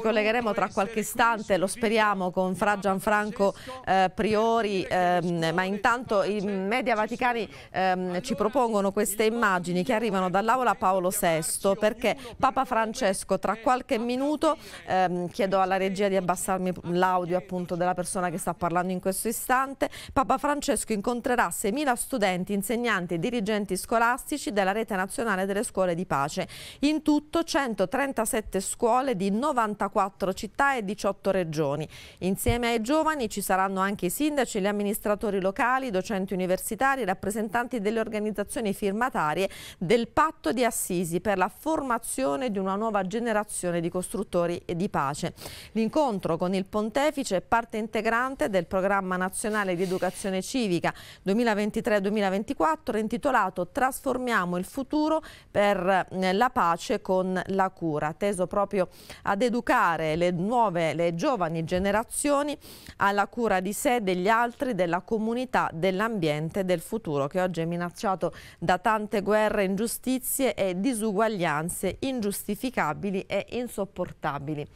collegheremo tra qualche istante, lo speriamo, con Fra Gianfranco eh, Priori, ehm, ma intanto i media vaticani ehm, ci propongono queste immagini che arrivano dall'Aula Paolo VI perché Papa Francesco tra qualche minuto, ehm, chiedo alla regia di abbassarmi l'audio appunto della persona che sta parlando in questo istante, Papa Francesco Tedesco incontrerà 6.000 studenti, insegnanti e dirigenti scolastici della rete nazionale delle scuole di pace. In tutto 137 scuole di 94 città e 18 regioni. Insieme ai giovani ci saranno anche i sindaci, gli amministratori locali, i docenti universitari, i rappresentanti delle organizzazioni firmatarie del patto di Assisi per la formazione di una nuova generazione di costruttori e di pace. L'incontro con il pontefice è parte integrante del programma nazionale di educazione civica politica 2023-2024 intitolato Trasformiamo il futuro per eh, la pace con la cura, teso proprio ad educare le nuove, le giovani generazioni alla cura di sé, degli altri, della comunità, dell'ambiente, del futuro che oggi è minacciato da tante guerre, ingiustizie e disuguaglianze ingiustificabili e insopportabili.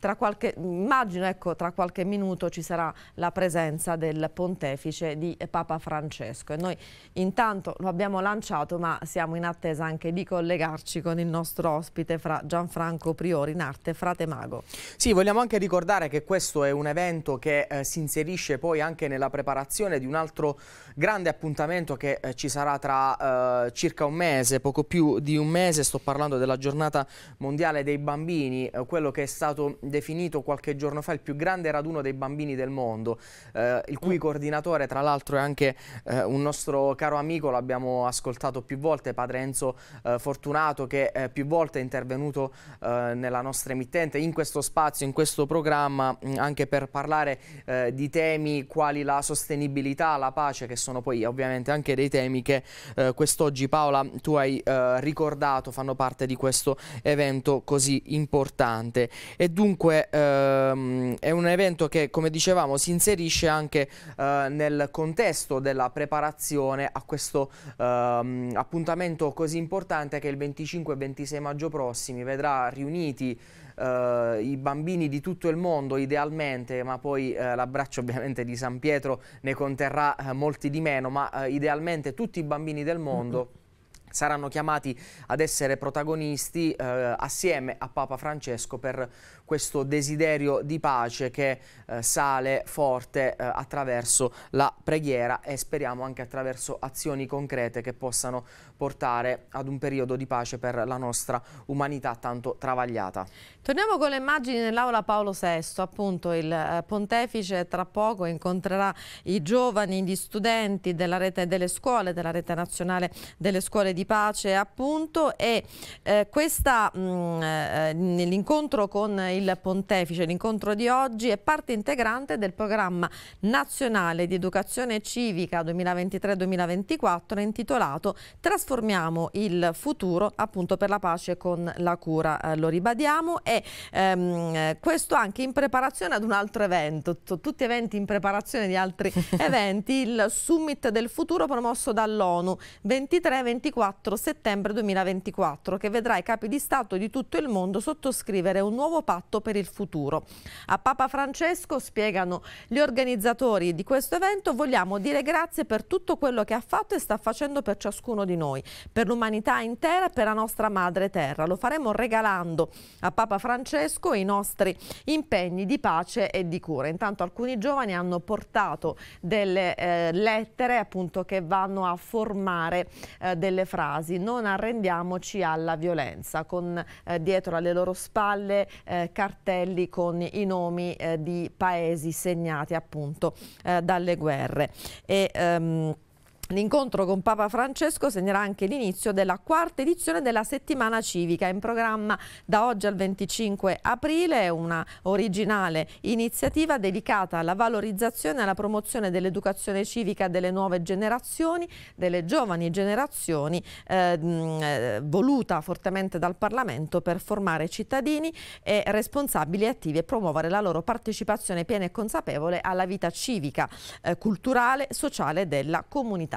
Tra qualche, immagino ecco, tra qualche minuto ci sarà la presenza del pontefice di Papa Francesco e noi intanto lo abbiamo lanciato ma siamo in attesa anche di collegarci con il nostro ospite fra Gianfranco Priori in arte Frate Mago. Sì, vogliamo anche ricordare che questo è un evento che eh, si inserisce poi anche nella preparazione di un altro grande appuntamento che eh, ci sarà tra eh, circa un mese, poco più di un mese, sto parlando della giornata mondiale dei bambini, eh, quello che è stato definito qualche giorno fa il più grande raduno dei bambini del mondo, eh, il cui mm. coordinatore tra l'altro è anche eh, un nostro caro amico, l'abbiamo ascoltato più volte, padre Enzo eh, Fortunato che più volte è intervenuto nella nostra emittente, in questo spazio, in questo programma, mh, mm, anche per parlare di temi quali la sostenibilità, la pace che sono sono poi ovviamente anche dei temi che eh, quest'oggi Paola tu hai eh, ricordato fanno parte di questo evento così importante e dunque ehm, è un evento che come dicevamo si inserisce anche eh, nel contesto della preparazione a questo ehm, appuntamento così importante che il 25 e 26 maggio prossimi vedrà riuniti eh, i bambini di tutto il mondo idealmente, ma poi eh, l'abbraccio ovviamente di San Pietro ne conterrà eh, molti di meno, ma eh, idealmente tutti i bambini del mondo saranno chiamati ad essere protagonisti eh, assieme a Papa Francesco per questo desiderio di pace che eh, sale forte eh, attraverso la preghiera e speriamo anche attraverso azioni concrete che possano portare ad un periodo di pace per la nostra umanità tanto travagliata. Torniamo con le immagini nell'aula Paolo VI, appunto il eh, pontefice tra poco incontrerà i giovani, gli studenti della rete delle scuole, della rete nazionale delle scuole di di pace appunto e eh, questa mm, eh, l'incontro con il pontefice, l'incontro di oggi è parte integrante del programma nazionale di educazione civica 2023-2024 intitolato Trasformiamo il futuro appunto per la pace con la cura, eh, lo ribadiamo e ehm, questo anche in preparazione ad un altro evento, tutti eventi in preparazione di altri eventi, il Summit del futuro promosso dall'ONU 23-24 4 settembre 2024 che vedrà i capi di Stato di tutto il mondo sottoscrivere un nuovo patto per il futuro. A Papa Francesco, spiegano gli organizzatori di questo evento, vogliamo dire grazie per tutto quello che ha fatto e sta facendo per ciascuno di noi, per l'umanità intera e per la nostra madre terra. Lo faremo regalando a Papa Francesco i nostri impegni di pace e di cura. Intanto alcuni giovani hanno portato delle eh, lettere appunto che vanno a formare eh, delle frasi frasi, non arrendiamoci alla violenza, con eh, dietro alle loro spalle eh, cartelli con i nomi eh, di paesi segnati appunto eh, dalle guerre. E, ehm, L'incontro con Papa Francesco segnerà anche l'inizio della quarta edizione della settimana civica in programma da oggi al 25 aprile, una originale iniziativa dedicata alla valorizzazione e alla promozione dell'educazione civica delle nuove generazioni, delle giovani generazioni, ehm, eh, voluta fortemente dal Parlamento per formare cittadini e responsabili e attivi e promuovere la loro partecipazione piena e consapevole alla vita civica, eh, culturale, sociale della comunità.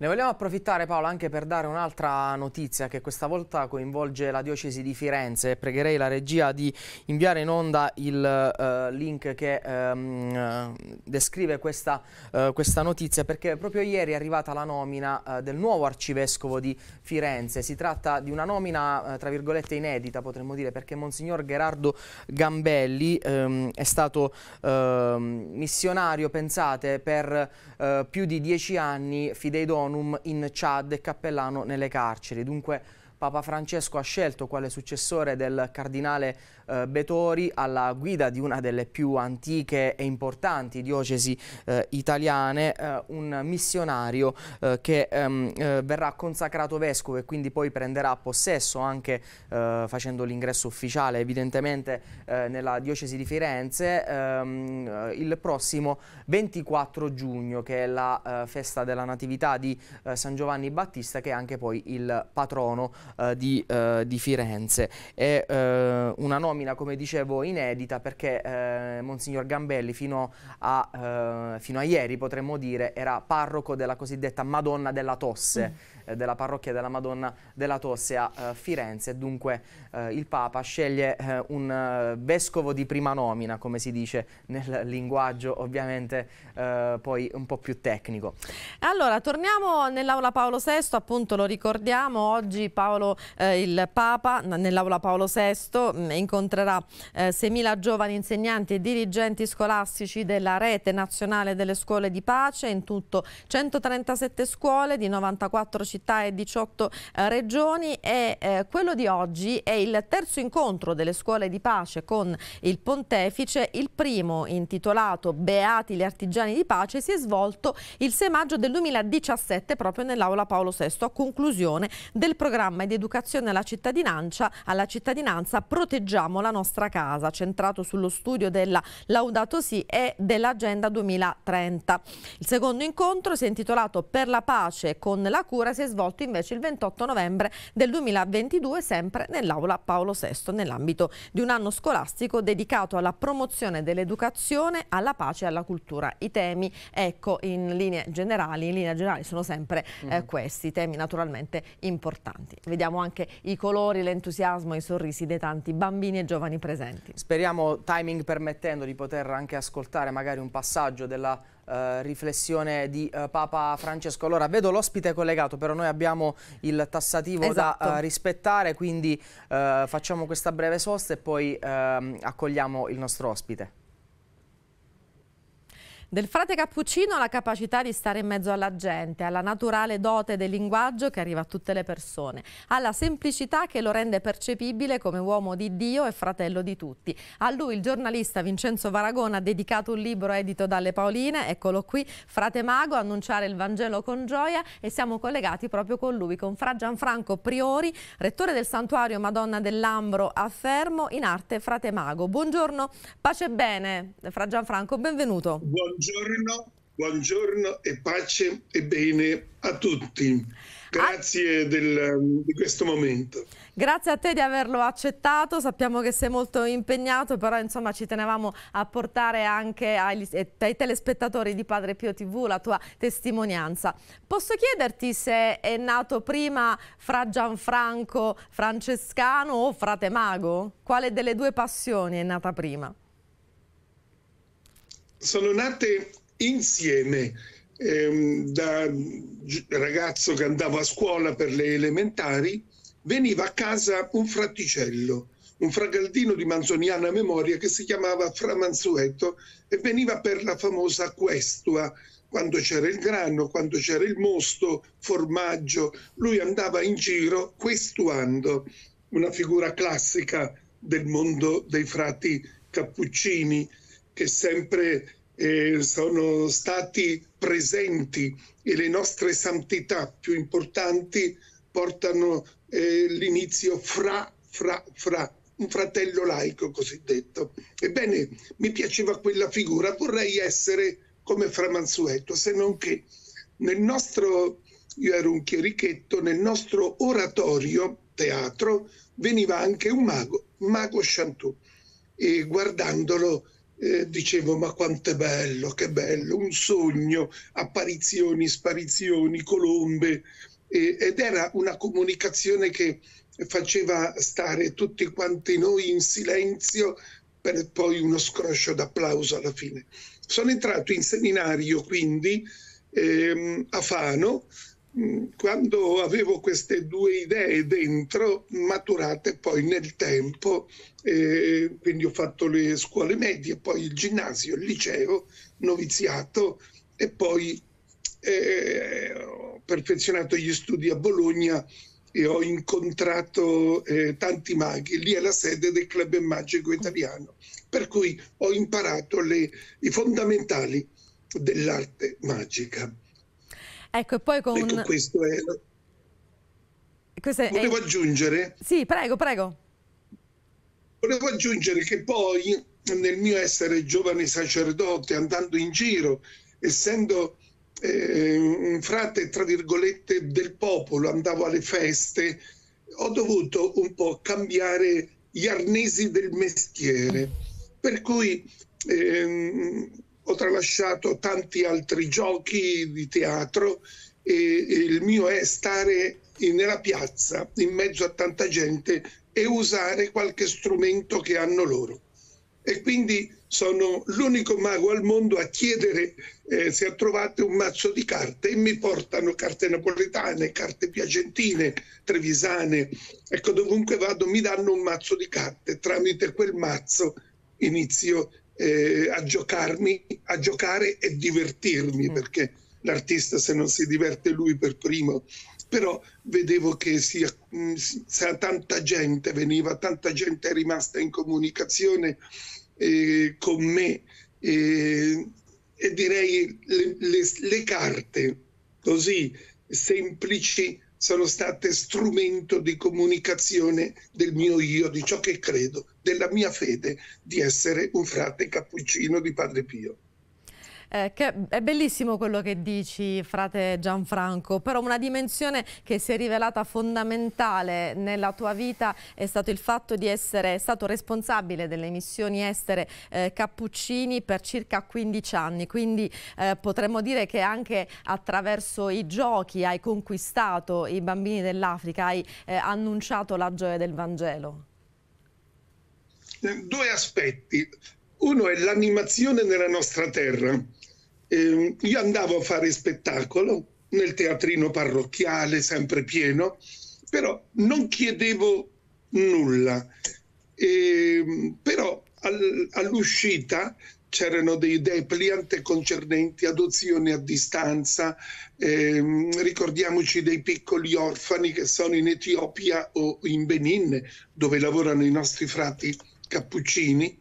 Ne vogliamo approfittare Paolo anche per dare un'altra notizia che questa volta coinvolge la diocesi di Firenze. Pregherei la regia di inviare in onda il uh, link che um, descrive questa, uh, questa, notizia perché proprio ieri è arrivata la nomina uh, del nuovo arcivescovo di Firenze. Si tratta di una nomina tra virgolette inedita potremmo dire perché Monsignor Gerardo Gambelli um, è stato ehm, missionario, pensate, per più di dieci anni fidei dono Bonum in Chad e cappellano nelle carceri. Dunque Papa Francesco ha scelto quale successore del cardinale eh, Betori alla guida di una delle più antiche e importanti diocesi eh, italiane, eh, un missionario eh, che ehm, eh, verrà consacrato vescovo e quindi poi prenderà possesso anche eh, facendo l'ingresso ufficiale evidentemente nella diocesi di Firenze ehm, il prossimo 24 giugno che è la festa della natività di San Giovanni Battista che è anche poi il patrono di, di, Firenze. È una nomina nomina, come dicevo, inedita perché eh, Monsignor Gambelli fino a, eh, fino a, ieri, potremmo dire, era parroco della cosiddetta Madonna della Tosse, mm. Eh, della parrocchia della Madonna della Tosse a eh, Firenze. Dunque eh, il Papa sceglie un vescovo di prima nomina, come si dice nel linguaggio ovviamente poi un po' più tecnico. Allora, torniamo nell'aula Paolo VI, appunto lo ricordiamo, oggi Paolo, il Papa nell'aula Paolo VI mm, incontrerà 6.000 giovani insegnanti e dirigenti scolastici della rete nazionale delle scuole di pace, in tutto 137 scuole di 94 città città e 18 eh, regioni e eh, quello di oggi è il terzo incontro delle scuole di pace con il pontefice, il primo intitolato Beati gli artigiani di pace si è svolto il 6 maggio del 2017 proprio nell'aula Paolo VI a conclusione del programma di educazione alla cittadinanza, alla cittadinanza Proteggiamo la nostra casa, centrato sullo studio della Laudato Si e dell'Agenda 2030. Il secondo incontro si è intitolato Per la pace con la cura si è svolto invece il 28 novembre del 2022 sempre nell'aula Paolo VI nell'ambito di un anno scolastico dedicato alla promozione dell'educazione, alla pace e alla cultura. I temi, ecco, in linea generale, in linea generale sono sempre eh, mhm. questi, temi naturalmente importanti. Vediamo anche i colori, l'entusiasmo, i sorrisi dei tanti bambini e giovani presenti. Speriamo, timing permettendo, di poter anche ascoltare magari un passaggio della eh, riflessione di eh, Papa Francesco. Allora, vedo l'ospite collegato, però noi abbiamo il tassativo esatto. da eh, rispettare, quindi eh, facciamo questa breve sosta e poi ehm, accogliamo il nostro ospite. Del frate Cappuccino la capacità di stare in mezzo alla gente, alla naturale dote del linguaggio che arriva a tutte le persone, alla semplicità che lo rende percepibile come uomo di Dio e fratello di tutti. A lui il giornalista Vincenzo Varagona ha dedicato un libro edito dalle Paoline, eccolo qui, Frate Mago, annunciare il Vangelo con gioia e siamo collegati proprio con lui, con Fra Gianfranco Priori, rettore del santuario Madonna dell'Ambro a Fermo, in arte Frate Mago. Buongiorno, pace e bene, Fra Gianfranco, benvenuto. Buongiorno Buongiorno, buongiorno e pace e bene a tutti. Grazie del, di questo momento. Grazie a te di averlo accettato, sappiamo che sei molto impegnato, però insomma ci tenevamo a portare anche ai, ai telespettatori di Padre Pio TV la tua testimonianza. Posso chiederti se è nato prima fra Gianfranco francescano o frate mago? Quale delle due passioni è nata prima? sono nate insieme ehm, da ragazzo che andavo a scuola per le elementari, veniva a casa un fraticello, un fragaldino di manzoniana memoria che si chiamava Fra Mansueto e veniva per la famosa questua, quando c'era il grano, quando c'era il mosto, formaggio, lui andava in giro questuando, una figura classica del mondo dei frati cappuccini che sempre eh, sono stati presenti e le nostre santità più importanti portano eh, l'inizio fra, fra, fra, un fratello laico cosiddetto. Ebbene, mi piaceva quella figura, vorrei essere come Fra Mansueto, se non che nel nostro, io ero un chierichetto, nel nostro oratorio teatro veniva anche un mago, Mago Chantou, e guardandolo eh, dicevo ma quanto è bello, che bello, un sogno, apparizioni, sparizioni, colombe, eh, ed era una comunicazione che faceva stare tutti quanti noi in silenzio per poi uno scroscio d'applauso alla fine. Sono entrato in seminario quindi ehm, a Fano Mm, quando avevo queste due idee dentro, maturate poi nel tempo, eh, quindi ho fatto le scuole medie, poi il ginnasio, il liceo, noviziato e poi eh, ho perfezionato gli studi a Bologna e ho incontrato eh, tanti maghi, lì è la sede del Club Magico Italiano, per cui ho imparato le, i fondamentali dell'arte magica. Ecco, e poi con... Ecco, questo è... Questo è... Volevo aggiungere... Sì, prego, prego. Volevo aggiungere che poi nel mio essere giovane sacerdote, andando in giro, essendo eh, un frate, tra virgolette, del popolo, andavo alle feste, ho dovuto un po' cambiare gli arnesi del mestiere. Per cui ehm, ho tralasciato tanti altri giochi di teatro e, e il mio è stare in, nella piazza in mezzo a tanta gente e usare qualche strumento che hanno loro. E quindi sono l'unico mago al mondo a chiedere eh, se ha trovato un mazzo di carte e mi portano carte napoletane, carte piacentine, trevisane. Ecco, dovunque vado mi danno un mazzo di carte. Tramite quel mazzo inizio eh, a giocarmi, a giocare e divertirmi, mm. perché l'artista se non si diverte lui per primo. Però vedevo che si, mm, si, tanta gente veniva, tanta gente è rimasta in comunicazione eh, con me eh, e direi le, le, le carte così semplici sono state strumento di comunicazione del mio io, di ciò che credo, della mia fede di essere un frate cappuccino di Padre Pio eh, che è bellissimo quello che dici, frate Gianfranco, però una dimensione che si è rivelata fondamentale nella tua vita è stato il fatto di essere stato responsabile delle missioni estere eh, Cappuccini per circa 15 anni, quindi eh, potremmo dire che anche attraverso i giochi hai conquistato i bambini dell'Africa, hai eh, annunciato la gioia del Vangelo. Due aspetti. Uno è l'animazione nella nostra terra. Eh, io andavo a fare spettacolo nel teatrino parrocchiale, sempre pieno, però non chiedevo nulla. Eh, però al, all'uscita c'erano dei depliant concernenti adozioni a distanza, eh, ricordiamoci dei piccoli orfani che sono in Etiopia o in Benin, dove lavorano i nostri frati cappuccini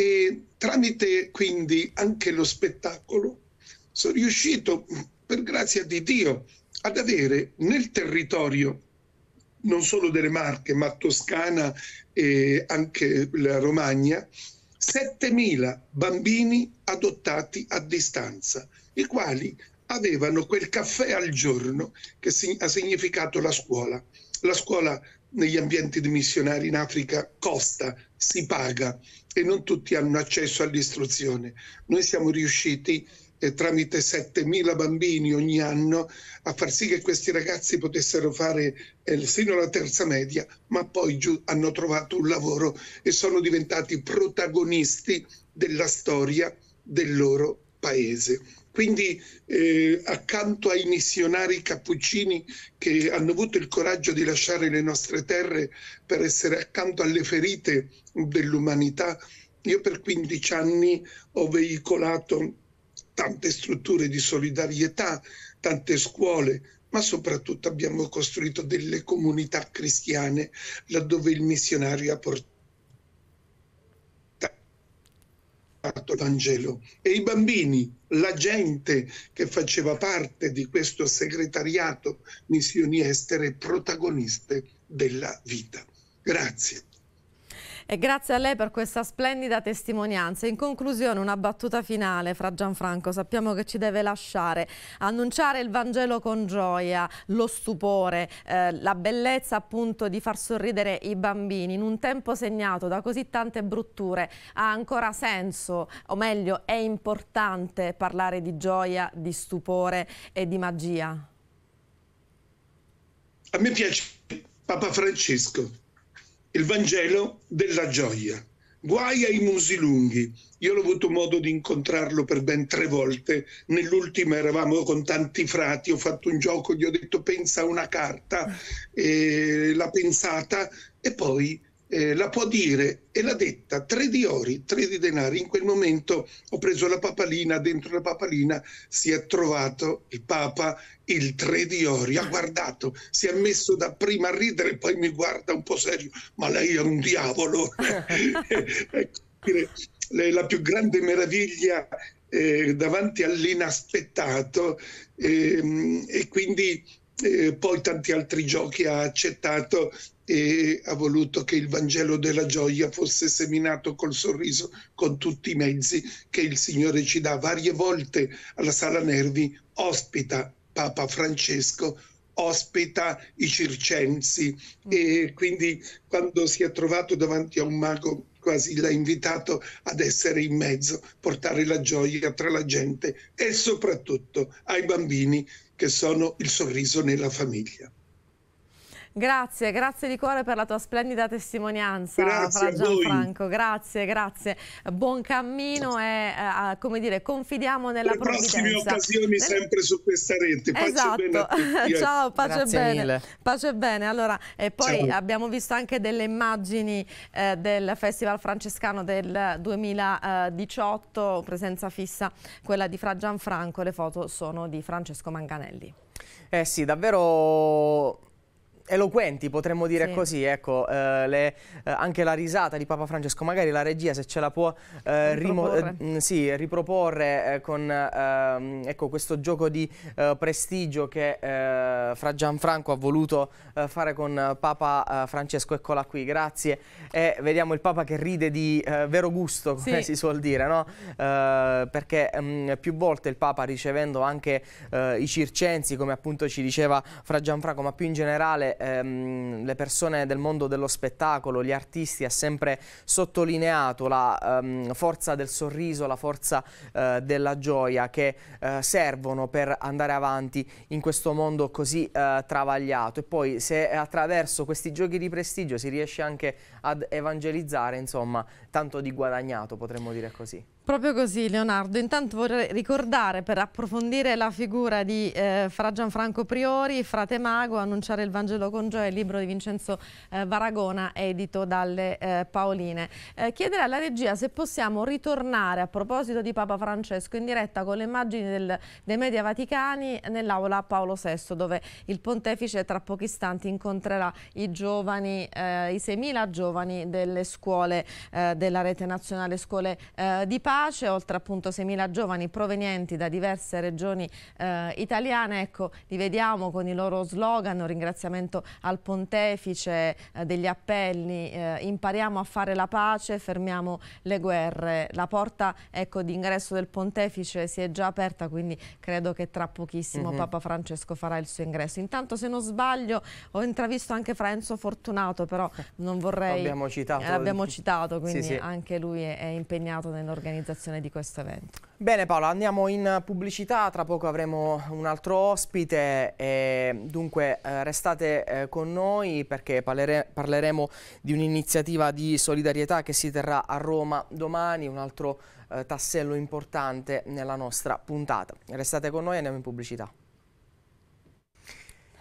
e tramite quindi anche lo spettacolo sono riuscito, per grazia di Dio, ad avere nel territorio non solo delle Marche, ma Toscana e anche la Romagna, 7.000 bambini adottati a distanza, i quali avevano quel caffè al giorno che ha significato la scuola. La scuola negli ambienti di missionari in Africa costa, si paga, e non tutti hanno accesso all'istruzione. Noi siamo riusciti eh, tramite 7.000 bambini ogni anno a far sì che questi ragazzi potessero fare eh, fino alla terza media, ma poi giù hanno trovato un lavoro e sono diventati protagonisti della storia del loro paese. Quindi eh, accanto ai missionari cappuccini che hanno avuto il coraggio di lasciare le nostre terre per essere accanto alle ferite dell'umanità, io per 15 anni ho veicolato tante strutture di solidarietà, tante scuole, ma soprattutto abbiamo costruito delle comunità cristiane laddove il missionario ha portato portato l'Angelo e i bambini, la gente che faceva parte di questo segretariato missioni estere protagoniste della vita. Grazie. E grazie a lei per questa splendida testimonianza. In conclusione una battuta finale fra Gianfranco, sappiamo che ci deve lasciare, annunciare il Vangelo con gioia, lo stupore, eh, la bellezza appunto di far sorridere i bambini in un tempo segnato da così tante brutture ha ancora senso, o meglio è importante parlare di gioia, di stupore e di magia? A me piace Papa Francesco il Vangelo della gioia. Guai ai musi lunghi. Io l'ho avuto modo di incontrarlo per ben tre volte. Nell'ultima eravamo con tanti frati, ho fatto un gioco, gli ho detto pensa a una carta, e l'ha pensata e poi eh, la può dire e l'ha detta tre di ori, tre di denari. In quel momento ho preso la papalina, dentro la papalina si è trovato il Papa il tre di ori, ha guardato, si è messo da prima a ridere, poi mi guarda un po' serio, ma lei è un diavolo. Ecco, la più grande meraviglia eh, davanti all'inaspettato eh, e quindi eh, poi tanti altri giochi ha accettato e ha voluto che il Vangelo della gioia fosse seminato col sorriso, con tutti i mezzi che il Signore ci dà. Varie volte alla Sala Nervi ospita Papa Francesco ospita i circensi mm. e quindi quando si è trovato davanti a un mago quasi l'ha invitato ad essere in mezzo, portare la gioia tra la gente e soprattutto ai bambini che sono il sorriso nella famiglia. Grazie, grazie di cuore per la tua splendida testimonianza, Fra Gianfranco. Grazie, grazie. Buon cammino e uh, come dire, confidiamo nella Le provvidenza. prossime occasioni Nel... sempre su questa rete. Pace esatto. Eh. Ciao, pace grazie bene. Mille. Pace bene. Allora, e poi Ciao. abbiamo visto anche delle immagini eh, del Festival Francescano del 2018, presenza fissa quella di Fra Gianfranco. Le foto sono di Francesco Manganelli. Eh sì, davvero eloquenti, potremmo dire sì. così, ecco, eh, le, eh, anche la risata di Papa Francesco, magari la regia se ce la può eh, riproporre, eh, mm, sì, riproporre eh, con ehm, ecco, questo gioco di eh, prestigio che fra Gianfranco ha voluto fare con Papa Francesco, eccola qui, grazie, e vediamo il Papa che ride di vero gusto, come sì. si suol dire, no? perché mh, mm, più volte il Papa ricevendo anche i circensi, come appunto ci diceva fra Gianfranco, ma più in generale ehm, le persone del mondo dello spettacolo, gli artisti, ha sempre sottolineato la ehm, forza del sorriso, la forza eh, della gioia che eh, servono per andare avanti in questo mondo così eh, travagliato. E poi se attraverso questi giochi di prestigio si riesce anche ad evangelizzare, insomma, tanto di guadagnato, potremmo dire così. Proprio così Leonardo, intanto vorrei ricordare per approfondire la figura di eh, Fra Gianfranco Priori, Frate Mago, Annunciare il Vangelo con Gioia, il libro di Vincenzo eh, Varagona edito dalle eh, Paoline. Eh, chiedere alla regia se possiamo ritornare a proposito di Papa Francesco in diretta con le immagini del, dei media vaticani nell'aula Paolo VI dove il pontefice tra pochi istanti incontrerà i giovani, eh, i 6.000 giovani delle scuole eh, della rete nazionale scuole di Papa pace, oltre appunto 6.000 giovani provenienti da diverse regioni eh, italiane, ecco li vediamo con i loro slogan, un ringraziamento al pontefice eh, degli appelli, eh, impariamo a fare la pace, fermiamo le guerre, la porta ecco, d'ingresso del pontefice si è già aperta quindi credo che tra pochissimo mm -hmm. Papa Francesco farà il suo ingresso. Intanto se non sbaglio ho intravisto anche Franzo Fortunato però non vorrei... L'abbiamo citato. L'abbiamo citato quindi sì, sì. anche lui è, è impegnato nell'organizzazione l'organizzazione di questo evento. Bene Paola, andiamo in pubblicità, tra poco avremo un altro ospite, e dunque eh, restate eh, con noi perché parleremo di un'iniziativa di solidarietà che si terrà a Roma domani, un altro eh, tassello importante nella nostra puntata. Restate con noi e andiamo in pubblicità.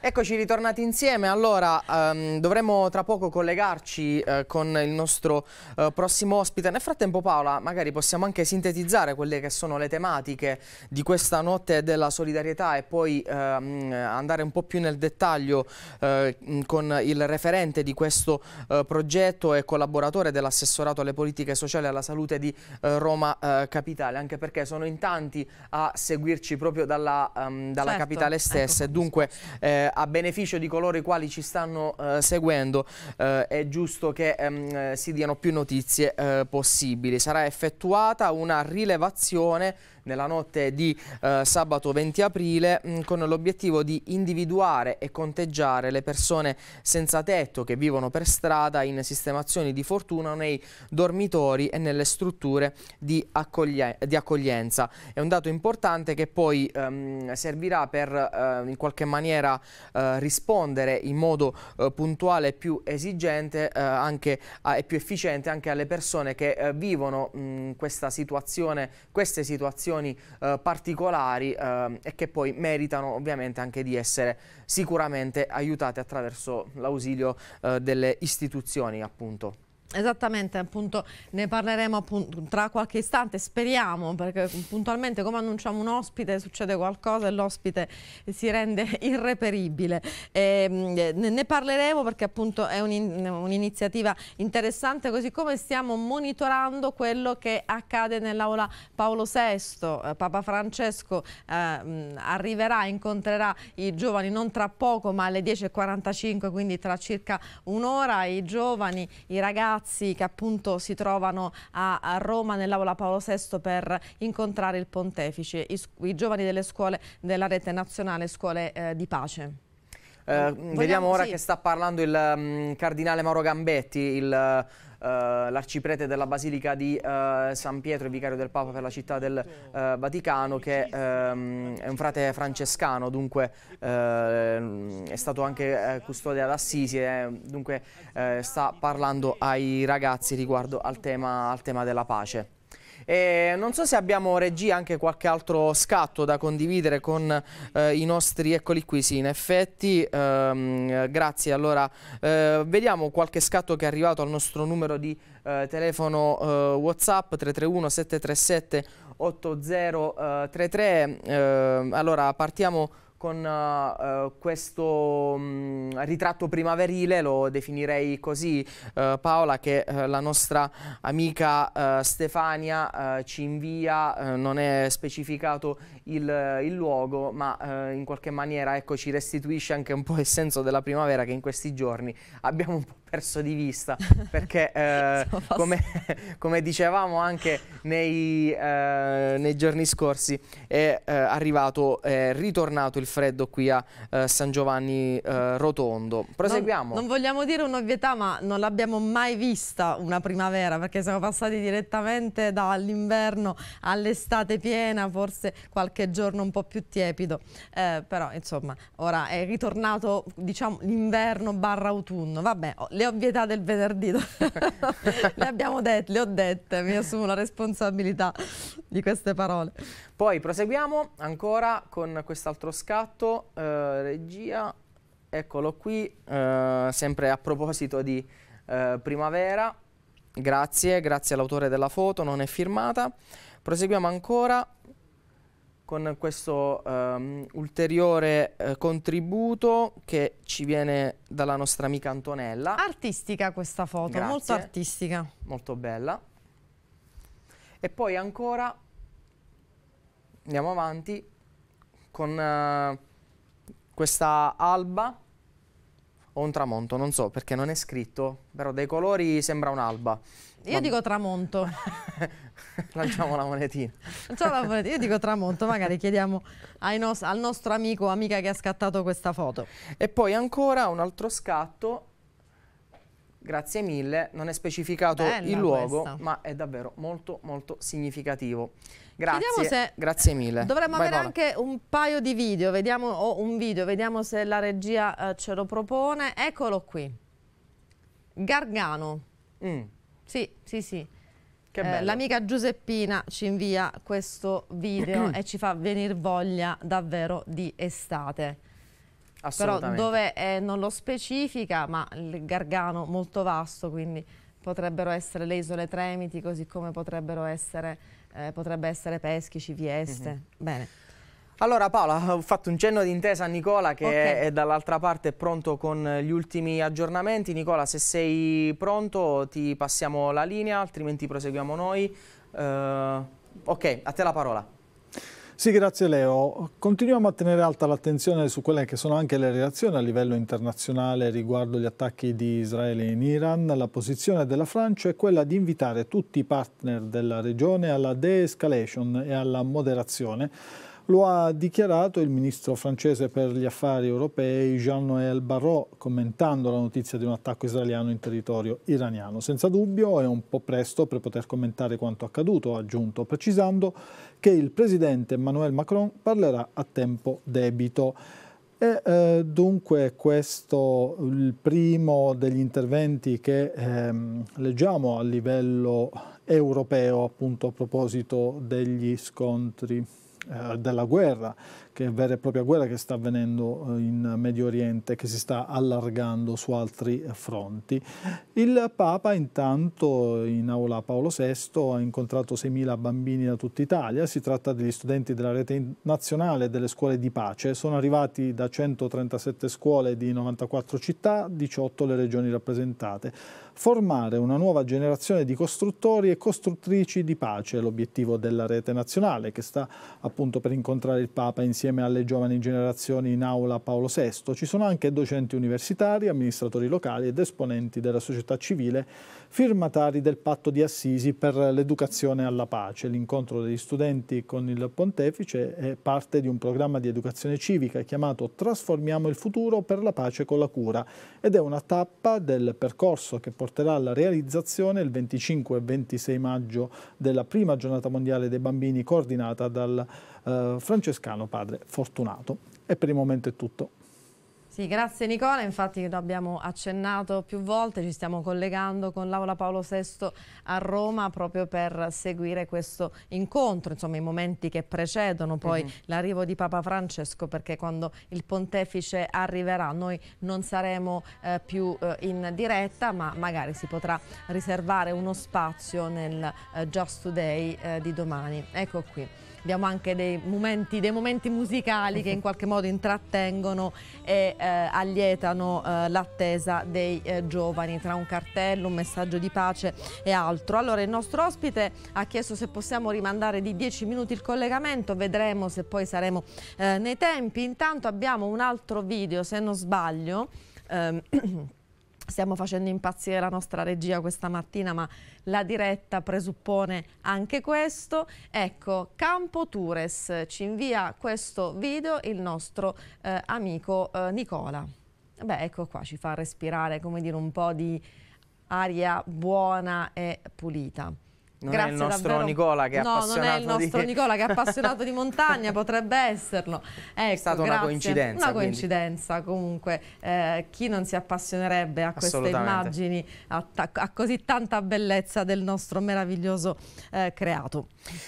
Eccoci ritornati insieme, allora um, ehm, dovremo tra poco collegarci uh, con il nostro uh, prossimo ospite. Nel frattempo Paola, magari possiamo anche sintetizzare quelle che sono le tematiche di questa notte della solidarietà e poi uh, andare un po' più nel dettaglio eh, con il referente di questo progetto e collaboratore dell'assessorato alle politiche sociali e alla salute di Roma Capitale, anche perché sono in tanti a seguirci proprio dalla, um, dalla certo. capitale ecco. stessa ecco. e dunque... Eh, eh, a beneficio di coloro i quali ci stanno eh, seguendo eh, è giusto che ehm, eh, si diano più notizie eh, possibili. Sarà effettuata una rilevazione nella notte di eh, sabato 20 aprile mh, mm, con l'obiettivo di individuare e conteggiare le persone senza tetto che vivono per strada in sistemazioni di fortuna nei dormitori e nelle strutture di, accoglie di accoglienza. È un dato importante che poi ehm, servirà per eh, in qualche maniera eh, rispondere in modo eh, puntuale e più esigente eh, anche a, e più efficiente anche alle persone che eh, vivono mh, mm, questa situazione, queste situazioni situazioni eh, particolari eh, e che poi meritano ovviamente anche di essere sicuramente aiutate attraverso l'ausilio eh, delle istituzioni appunto. Esattamente, appunto, ne parleremo appunto, tra qualche istante, speriamo, perché puntualmente come annunciamo un ospite succede qualcosa e l'ospite si rende irreperibile. Ehm, e, ne parleremo perché appunto è un'iniziativa un interessante, così come stiamo monitorando quello che accade nell'aula Paolo VI. Eh, Papa Francesco eh, arriverà, incontrerà i giovani non tra poco ma alle 10.45, quindi tra circa un'ora, i giovani, i ragazzi ragazzi che appunto si trovano a, a Roma nell'aula Paolo VI per incontrare il pontefice, i, i giovani delle scuole della rete nazionale Scuole eh, di Pace. Eh, vediamo ora sì. che sta parlando il um, cardinale Mauro Gambetti, il uh, eh, l'arciprete della Basilica di eh, San Pietro e vicario del Papa per la città del eh, Vaticano, che ehm, è un frate francescano, dunque è stato anche custode ad Assisi e dunque sta parlando ai ragazzi riguardo al tema, al tema della pace. E non so se abbiamo regia anche qualche altro scatto da condividere con eh, i nostri, eccoli qui, sì, in effetti, ehm, grazie. Allora, eh, vediamo qualche scatto che è arrivato al nostro numero di eh, telefono eh, WhatsApp 331 737 8033. allora, partiamo con uh, questo um, ritratto primaverile, lo definirei così uh, Paola, che uh, la nostra amica Stefania ci invia, non è specificato il, il luogo, ma in qualche maniera ecco, ci restituisce anche un po' il senso della primavera che in questi giorni abbiamo un po' perso di vista, perché come, come, dicevamo anche nei, nei giorni scorsi è arrivato, è ritornato il freddo qui a eh, San Giovanni eh, Rotondo. Proseguiamo. Non, non, vogliamo dire un'ovvietà, ma non l'abbiamo mai vista una primavera, perché siamo passati direttamente dall'inverno all'estate piena, forse qualche giorno un po' più tiepido. Eh, però, insomma, ora è ritornato, diciamo, l'inverno barra autunno. Vabbè, le ovvietà del venerdì le abbiamo dette, le ho dette, mi assumo la responsabilità di queste parole. Poi proseguiamo ancora con quest'altro scatto, eh, regia, eccolo qui, eh, sempre a proposito di eh, primavera, grazie, grazie all'autore della foto, non è firmata. Proseguiamo ancora con questo um, ulteriore uh, contributo che ci viene dalla nostra amica Antonella. Artistica questa foto, Grazie. molto artistica. Molto bella. E poi ancora andiamo avanti con uh, questa alba o un tramonto, non so perché non è scritto, però dei colori sembra un'alba. Io Ma... dico tramonto. Lanciamo la monetina. Lanciamo la monetina. Io dico tramonto, magari chiediamo nos al nostro amico o amica che ha scattato questa foto. E poi ancora un altro scatto grazie mille, non è specificato Bella il luogo, questa. ma è davvero molto molto significativo. Grazie, se, grazie mille. Dovremmo Vai, avere Paola. anche un paio di video, vediamo, o un video, vediamo se la regia eh, ce lo propone. Eccolo qui. Gargano. Mm. Sì, sì, sì. Eh, l'amica Giuseppina ci invia questo video e ci fa venire voglia davvero di estate. Assolutamente. Però dove eh, non lo specifica, ma il Gargano molto vasto, quindi potrebbero essere le isole Tremiti, così come potrebbero essere eh, potrebbe essere Peschi, Civieste. Mm -hmm. Bene. Allora Paola, ho fatto un cenno d'intesa a Nicola che okay. è dall'altra parte pronto con gli ultimi aggiornamenti. Nicola, se sei pronto ti passiamo la linea, altrimenti proseguiamo noi. Uh, ok, a te la parola. Sì, grazie Leo. Continuiamo a tenere alta l'attenzione su quelle che sono anche le reazioni a livello internazionale riguardo gli attacchi di Israele in Iran. La posizione della Francia è quella di invitare tutti i partner della regione alla de-escalation e alla moderazione lo ha dichiarato il ministro francese per gli affari europei Jean-Noël Barrot commentando la notizia di un attacco israeliano in territorio iraniano. Senza dubbio è un po' presto per poter commentare quanto accaduto, ha aggiunto, precisando che il presidente Emmanuel Macron parlerà a tempo debito. E, eh, dunque questo il primo degli interventi che ehm, leggiamo a livello europeo appunto a proposito degli scontri eh, della guerra, che vera e propria guerra che sta avvenendo eh, in Medio Oriente, che si sta allargando su altri eh, fronti. Il Papa intanto in aula Paolo VI ha incontrato 6.000 bambini da tutta Italia, si tratta degli studenti della rete nazionale delle scuole di pace, sono arrivati da 137 scuole di 94 città, 18 le regioni rappresentate. Formare una nuova generazione di costruttori e costruttrici di pace è l'obiettivo della rete nazionale che sta appunto per incontrare il Papa insieme insieme alle giovani generazioni in aula Paolo VI. Ci sono anche docenti universitari, amministratori locali ed esponenti della società civile firmatari del patto di Assisi per l'educazione alla pace. L'incontro degli studenti con il pontefice è parte di un programma di educazione civica chiamato Trasformiamo il futuro per la pace con la cura ed è una tappa del percorso che porterà alla realizzazione il 25 e 26 maggio della prima giornata mondiale dei bambini coordinata dal eh, francescano padre Fortunato. E per il momento è tutto. Sì, grazie Nicola, infatti lo abbiamo accennato più volte, ci stiamo collegando con l'Aula Paolo VI a Roma proprio per seguire questo incontro, insomma i momenti che precedono poi mm -hmm. l'arrivo di Papa Francesco perché quando il pontefice arriverà noi non saremo eh, più eh, in diretta ma magari si potrà riservare uno spazio nel eh, Just Today eh, di domani. Ecco qui abbiamo anche dei momenti, dei momenti musicali che in qualche modo intrattengono e eh, allietano eh, l'attesa dei eh, giovani tra un cartello, un messaggio di pace e altro. Allora il nostro ospite ha chiesto se possiamo rimandare di 10 minuti il collegamento, vedremo se poi saremo eh, nei tempi. Intanto abbiamo un altro video, se non sbaglio. Ehm, Stiamo facendo impazzire la nostra regia questa mattina, ma la diretta presuppone anche questo. Ecco, Campo Tures ci invia questo video il nostro eh, amico eh, Nicola. Beh, ecco qua, ci fa respirare, come dire, un po' di aria buona e pulita. Non Grazie, è il nostro davvero. Nicola che è no, appassionato non è il nostro di... Nicola che è appassionato di montagna, potrebbe esserlo. Ecco, è stata una coincidenza. Una quindi. coincidenza comunque. Eh, chi non si appassionerebbe a queste immagini, a, a, così tanta bellezza del nostro meraviglioso eh, creato.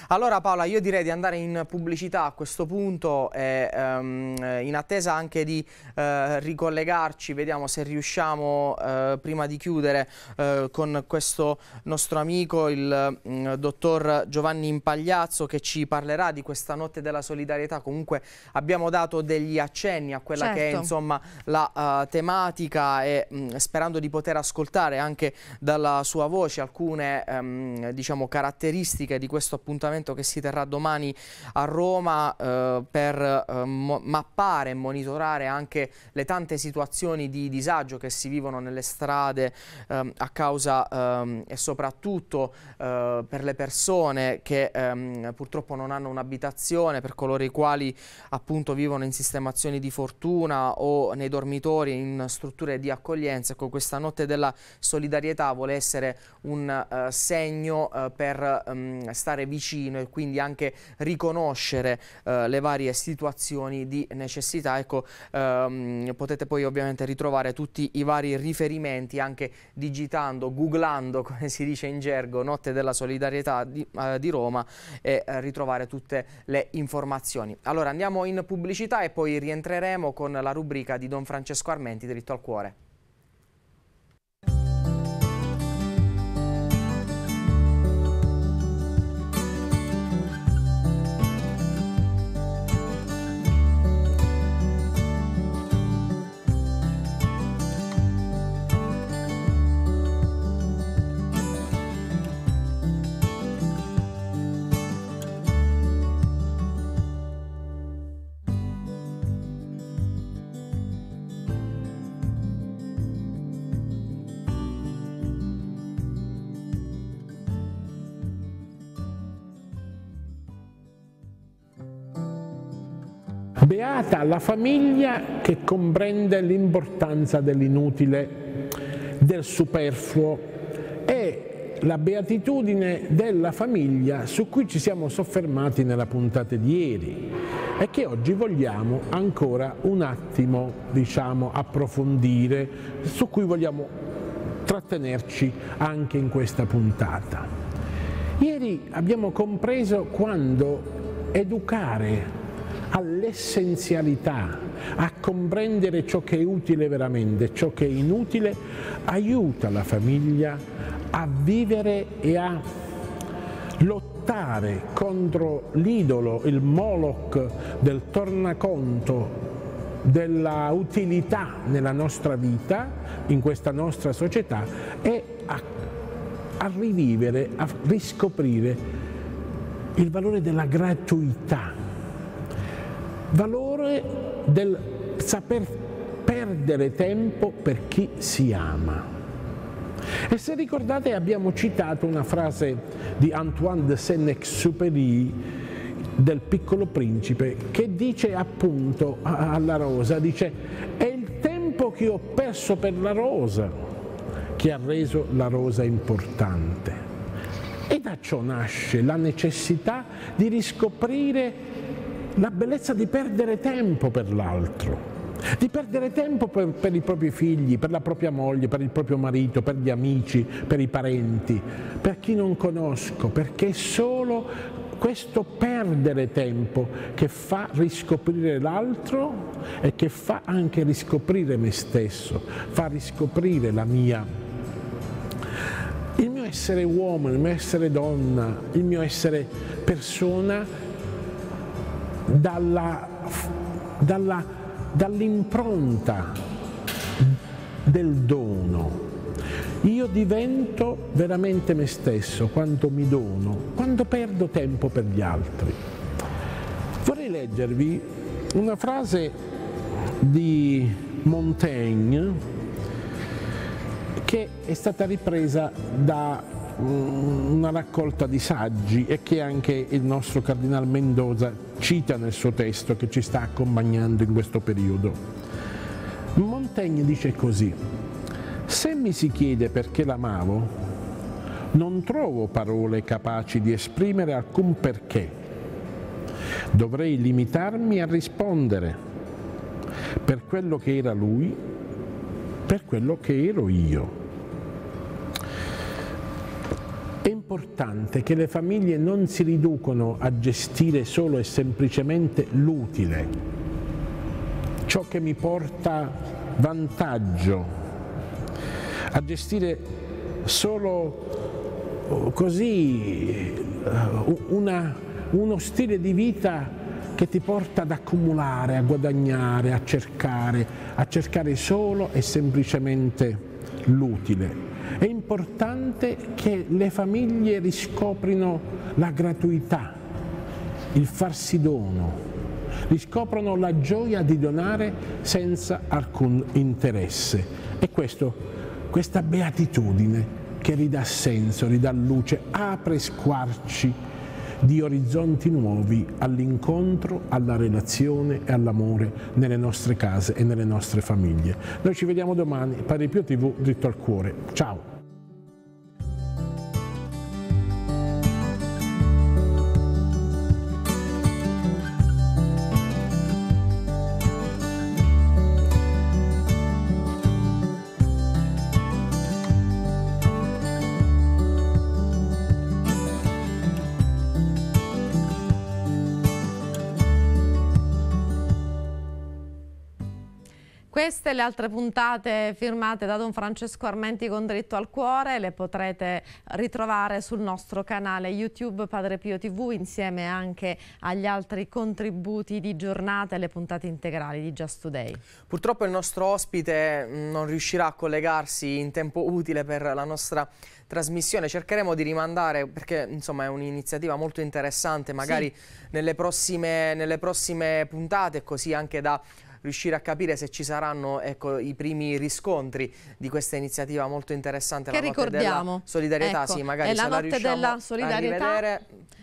Allora Paola, io direi di andare in pubblicità a questo punto, e, um, in attesa anche di uh, ricollegarci, vediamo se riusciamo uh, prima di chiudere uh, con questo nostro amico, il Mm, dottor Giovanni Impagliazzo che ci parlerà di questa notte della solidarietà. Comunque abbiamo dato degli accenni a quella certo. che è certo. insomma, la uh, tematica e mh, mm, sperando di poter ascoltare anche dalla sua voce alcune um, diciamo, caratteristiche di questo appuntamento che si terrà domani a Roma uh, per uh, mappare e monitorare anche le tante situazioni di disagio che si vivono nelle strade um, a causa um, e soprattutto uh, eh, per le persone che ehm, purtroppo non hanno un'abitazione, per coloro i quali appunto vivono in sistemazioni di fortuna o nei dormitori, in strutture di accoglienza. Ecco, questa notte della solidarietà vuole essere un eh, segno eh, per ehm, stare vicino e quindi anche riconoscere eh, le varie situazioni di necessità. Ecco, ehm, potete poi ovviamente ritrovare tutti i vari riferimenti anche digitando, googlando, come si dice in gergo, Notte della Solidarietà solidarietà di, eh, di Roma e eh, ritrovare tutte le informazioni. Allora andiamo in pubblicità e poi rientreremo con la rubrica di Don Francesco Armenti, Diritto al Cuore. legata alla famiglia che comprende l'importanza dell'inutile, del superfluo e la beatitudine della famiglia su cui ci siamo soffermati nella puntata di ieri e che oggi vogliamo ancora un attimo diciamo, approfondire, su cui vogliamo trattenerci anche in questa puntata. Ieri abbiamo compreso quando educare all'essenzialità, a comprendere ciò che è utile veramente, ciò che è inutile, aiuta la famiglia a vivere e a lottare contro l'idolo, il Moloch del tornaconto, della utilità nella nostra vita, in questa nostra società e a, a rivivere, a riscoprire il valore della gratuità valore del saper perdere tempo per chi si ama. E se ricordate abbiamo citato una frase di Antoine de Saint-Exupéry del piccolo principe che dice appunto alla rosa, dice è il tempo che ho perso per la rosa che ha reso la rosa importante. E da ciò nasce la necessità di riscoprire la bellezza di perdere tempo per l'altro, di perdere tempo per, per, i propri figli, per la propria moglie, per il proprio marito, per gli amici, per i parenti, per chi non conosco, perché è solo questo perdere tempo che fa riscoprire l'altro e che fa anche riscoprire me stesso, fa riscoprire la mia, il mio essere uomo, il mio essere donna, il mio essere persona dalla, dalla, dall'impronta del dono. Io divento veramente me stesso quando mi dono, quando perdo tempo per gli altri. Vorrei leggervi una frase di Montaigne che è stata ripresa da mm, una raccolta di saggi e che anche il nostro Cardinal Mendoza cita nel suo testo che ci sta accompagnando in questo periodo. Montaigne dice così, se mi si chiede perché l'amavo, non trovo parole capaci di esprimere alcun perché. Dovrei limitarmi a rispondere per quello che era lui, per quello che ero io. importante che le famiglie non si riducono a gestire solo e semplicemente l'utile, ciò che mi porta vantaggio, a gestire solo eh, così eh, una, uno stile di vita che ti porta ad accumulare, a guadagnare, a cercare, a cercare solo e semplicemente l'utile. È importante che le famiglie riscoprino la gratuità, il farsi dono, riscoprono la gioia di donare senza alcun interesse. E questo, questa beatitudine che ridà senso, ridà luce, apre squarci di orizzonti nuovi all'incontro, alla relazione e all'amore nelle nostre case e nelle nostre famiglie. Noi ci vediamo domani, Pari Pio TV, dritto al cuore. Ciao! Queste e le altre puntate firmate da Don Francesco Armenti con Dritto al Cuore le potrete ritrovare sul nostro canale YouTube Padre Pio TV insieme anche agli altri contributi di giornata e le puntate integrali di Just Today. Purtroppo il nostro ospite mm, non riuscirà a collegarsi in tempo utile per la nostra trasmissione. Cercheremo di rimandare perché insomma è un'iniziativa molto interessante magari sì. nelle, prossime, nelle prossime puntate così anche da riuscire a capire se ci saranno ecco, i primi riscontri di questa iniziativa molto interessante. Che ricordiamo. solidarietà, ecco, sì, magari è la notte la della solidarietà.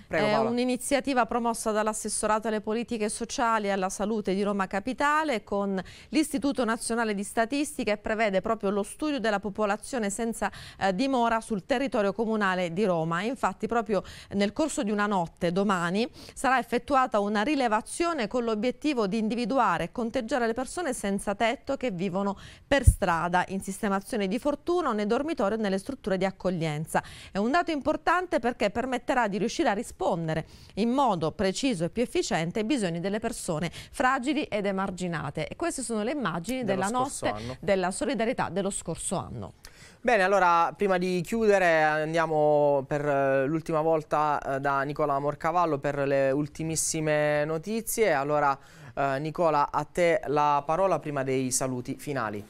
Prego, è un'iniziativa promossa dall'assessorato alle politiche sociali e alla salute di Roma Capitale con l'Istituto Nazionale di Statistica e prevede proprio lo studio della popolazione senza eh, dimora sul territorio comunale di Roma. Infatti proprio nel corso di una notte, domani, sarà effettuata una rilevazione con l'obiettivo di individuare e conteggiare alloggiare le persone senza tetto che vivono per strada, in sistemazione di fortuna o nei dormitori o nelle strutture di accoglienza. È un dato importante perché permetterà di riuscire a rispondere in modo preciso e più efficiente ai bisogni delle persone fragili ed emarginate. E queste sono le immagini della notte anno. della solidarietà dello scorso anno. Bene, allora prima di chiudere andiamo per eh, l'ultima volta eh, da Nicola Morcavallo per le ultimissime notizie. Allora, eh, Nicola, a te la parola prima dei saluti finali.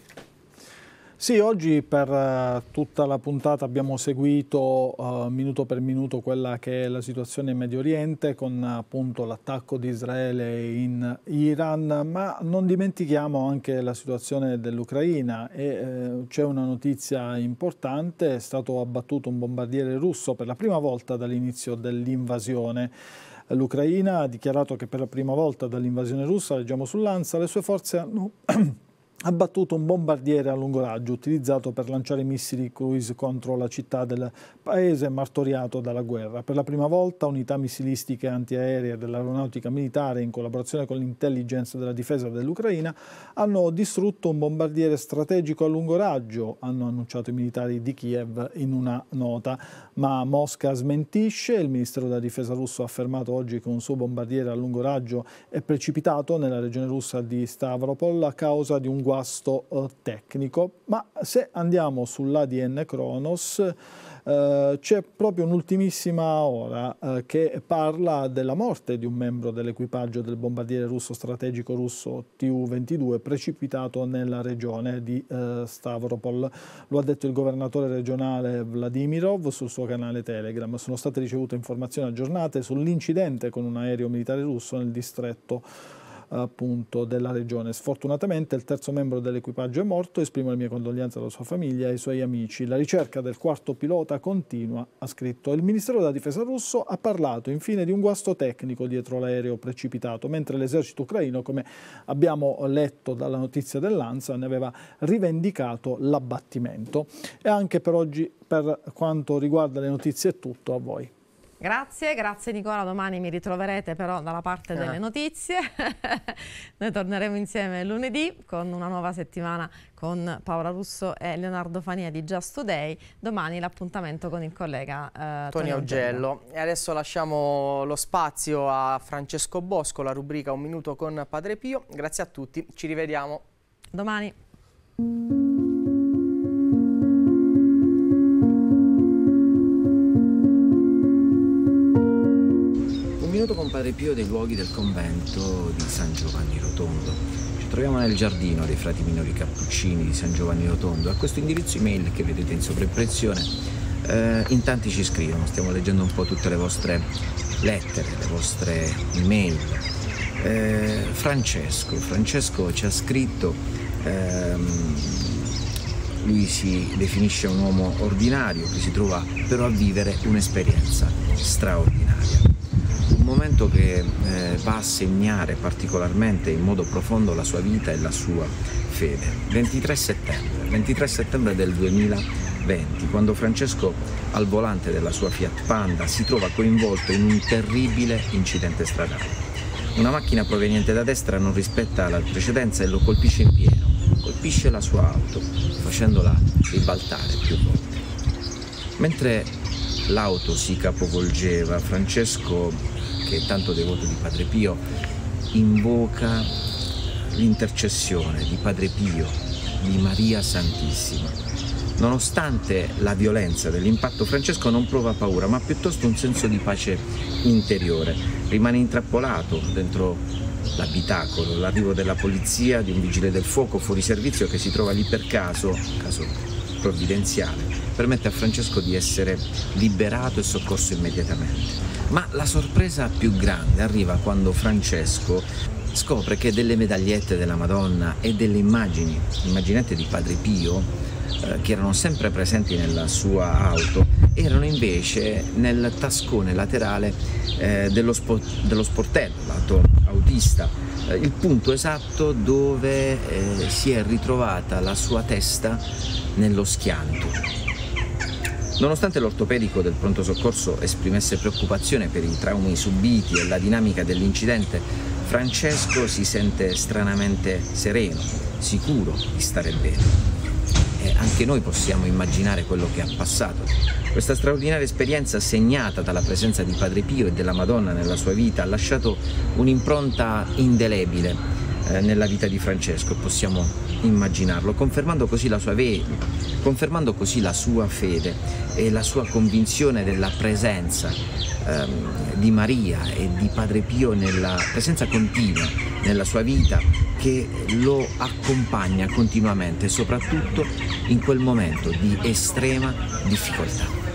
Sì, oggi per eh, tutta la puntata abbiamo seguito uh, minuto per minuto quella che è la situazione in Medio Oriente con appunto l'attacco di Israele in Iran, ma non dimentichiamo anche la situazione dell'Ucraina e eh, c'è una notizia importante, è stato abbattuto un bombardiere russo per la prima volta dall'inizio dell'invasione. L'Ucraina ha dichiarato che per la prima volta dall'invasione russa, leggiamo sull'Ansa, le sue forze hanno ha battuto un bombardiere a lungo raggio utilizzato per lanciare missili cruise contro la città del paese martoriato dalla guerra. Per la prima volta unità missilistiche antiaeree dell'aeronautica militare in collaborazione con l'intelligence della difesa dell'Ucraina hanno distrutto un bombardiere strategico a lungo raggio, hanno annunciato i militari di Kiev in una nota, ma Mosca smentisce, il ministro della difesa russo ha affermato oggi che un suo bombardiere a lungo raggio è precipitato nella regione russa di Stavropol a causa di un guasto eh, tecnico. Ma se andiamo sull'ADN Kronos, eh, c'è proprio un'ultimissima ora eh, che parla della morte di un membro dell'equipaggio del bombardiere russo strategico russo Tu-22 precipitato nella regione di Stavropol. Lo ha detto il governatore regionale Vladimirov sul suo canale Telegram. Sono state ricevute informazioni aggiornate sull'incidente con un aereo militare russo nel distretto appunto della regione. Sfortunatamente il terzo membro dell'equipaggio è morto, esprimo le mie condoglianze alla sua famiglia e ai suoi amici. La ricerca del quarto pilota continua, ha scritto. Il Ministero della Difesa russo ha parlato infine di un guasto tecnico dietro l'aereo precipitato, mentre l'esercito ucraino, come abbiamo letto dalla notizia dell'ANSA, ne aveva rivendicato l'abbattimento. E anche per oggi, per quanto riguarda le notizie, è tutto a voi. Grazie, grazie Nicola, domani mi ritroverete però dalla parte delle ah. notizie. Noi torneremo insieme lunedì con una nuova settimana con Paola Russo e Leonardo Fania di Just Today. Domani l'appuntamento con il collega eh, Tony Augello. E adesso lasciamo lo spazio a Francesco Bosco, la rubrica Un minuto con Padre Pio. Grazie a tutti, ci rivediamo. Domani. venuto con Padre Pio dei luoghi del convento di San Giovanni Rotondo. Ci troviamo nel giardino dei frati minori cappuccini di San Giovanni Rotondo. A questo indirizzo email che vedete in sovraimpressione, eh, in tanti ci scrivono, stiamo leggendo un po' tutte le vostre lettere, le vostre email. Eh, Francesco, Francesco ci ha scritto, ehm, lui si definisce un uomo ordinario che si trova però a vivere un'esperienza straordinaria un momento che eh, va a segnare particolarmente in modo profondo la sua vita e la sua fede. 23 settembre, 23 settembre del 2020, quando Francesco al volante della sua Fiat Panda si trova coinvolto in un terribile incidente stradale. Una macchina proveniente da destra non rispetta la precedenza e lo colpisce in pieno, colpisce la sua auto facendola ribaltare più volte. Mentre l'auto si capovolgeva, Francesco, che è tanto devoto di Padre Pio, invoca l'intercessione di Padre Pio, di Maria Santissima. Nonostante la violenza dell'impatto, Francesco non prova paura, ma piuttosto un senso di pace interiore. Rimane intrappolato dentro l'abitacolo, l'arrivo della polizia, di un vigile del fuoco fuori servizio che si trova lì per caso, caso provvidenziale permette a Francesco di essere liberato e soccorso immediatamente. Ma la sorpresa più grande arriva quando Francesco scopre che delle medagliette della Madonna e delle immagini, immaginate di Padre Pio, eh, che erano sempre presenti nella sua auto, erano invece nel tascone laterale eh, dello, spo- dello, sportello, lato autista, eh, il punto esatto dove eh, si è ritrovata la sua testa nello schianto. Nonostante l'ortopedico del pronto soccorso esprimesse preoccupazione per i traumi subiti e la dinamica dell'incidente, Francesco si sente stranamente sereno, sicuro di stare bene. E anche noi possiamo immaginare quello che ha passato. Questa straordinaria esperienza segnata dalla presenza di Padre Pio e della Madonna nella sua vita ha lasciato un'impronta indelebile eh, nella vita di Francesco, possiamo immaginarlo, confermando così, la fede, confermando così la sua, fede e la sua convinzione della presenza ehm, di Maria e di Padre Pio nella presenza continua nella sua vita che lo accompagna continuamente, soprattutto in quel momento di estrema difficoltà.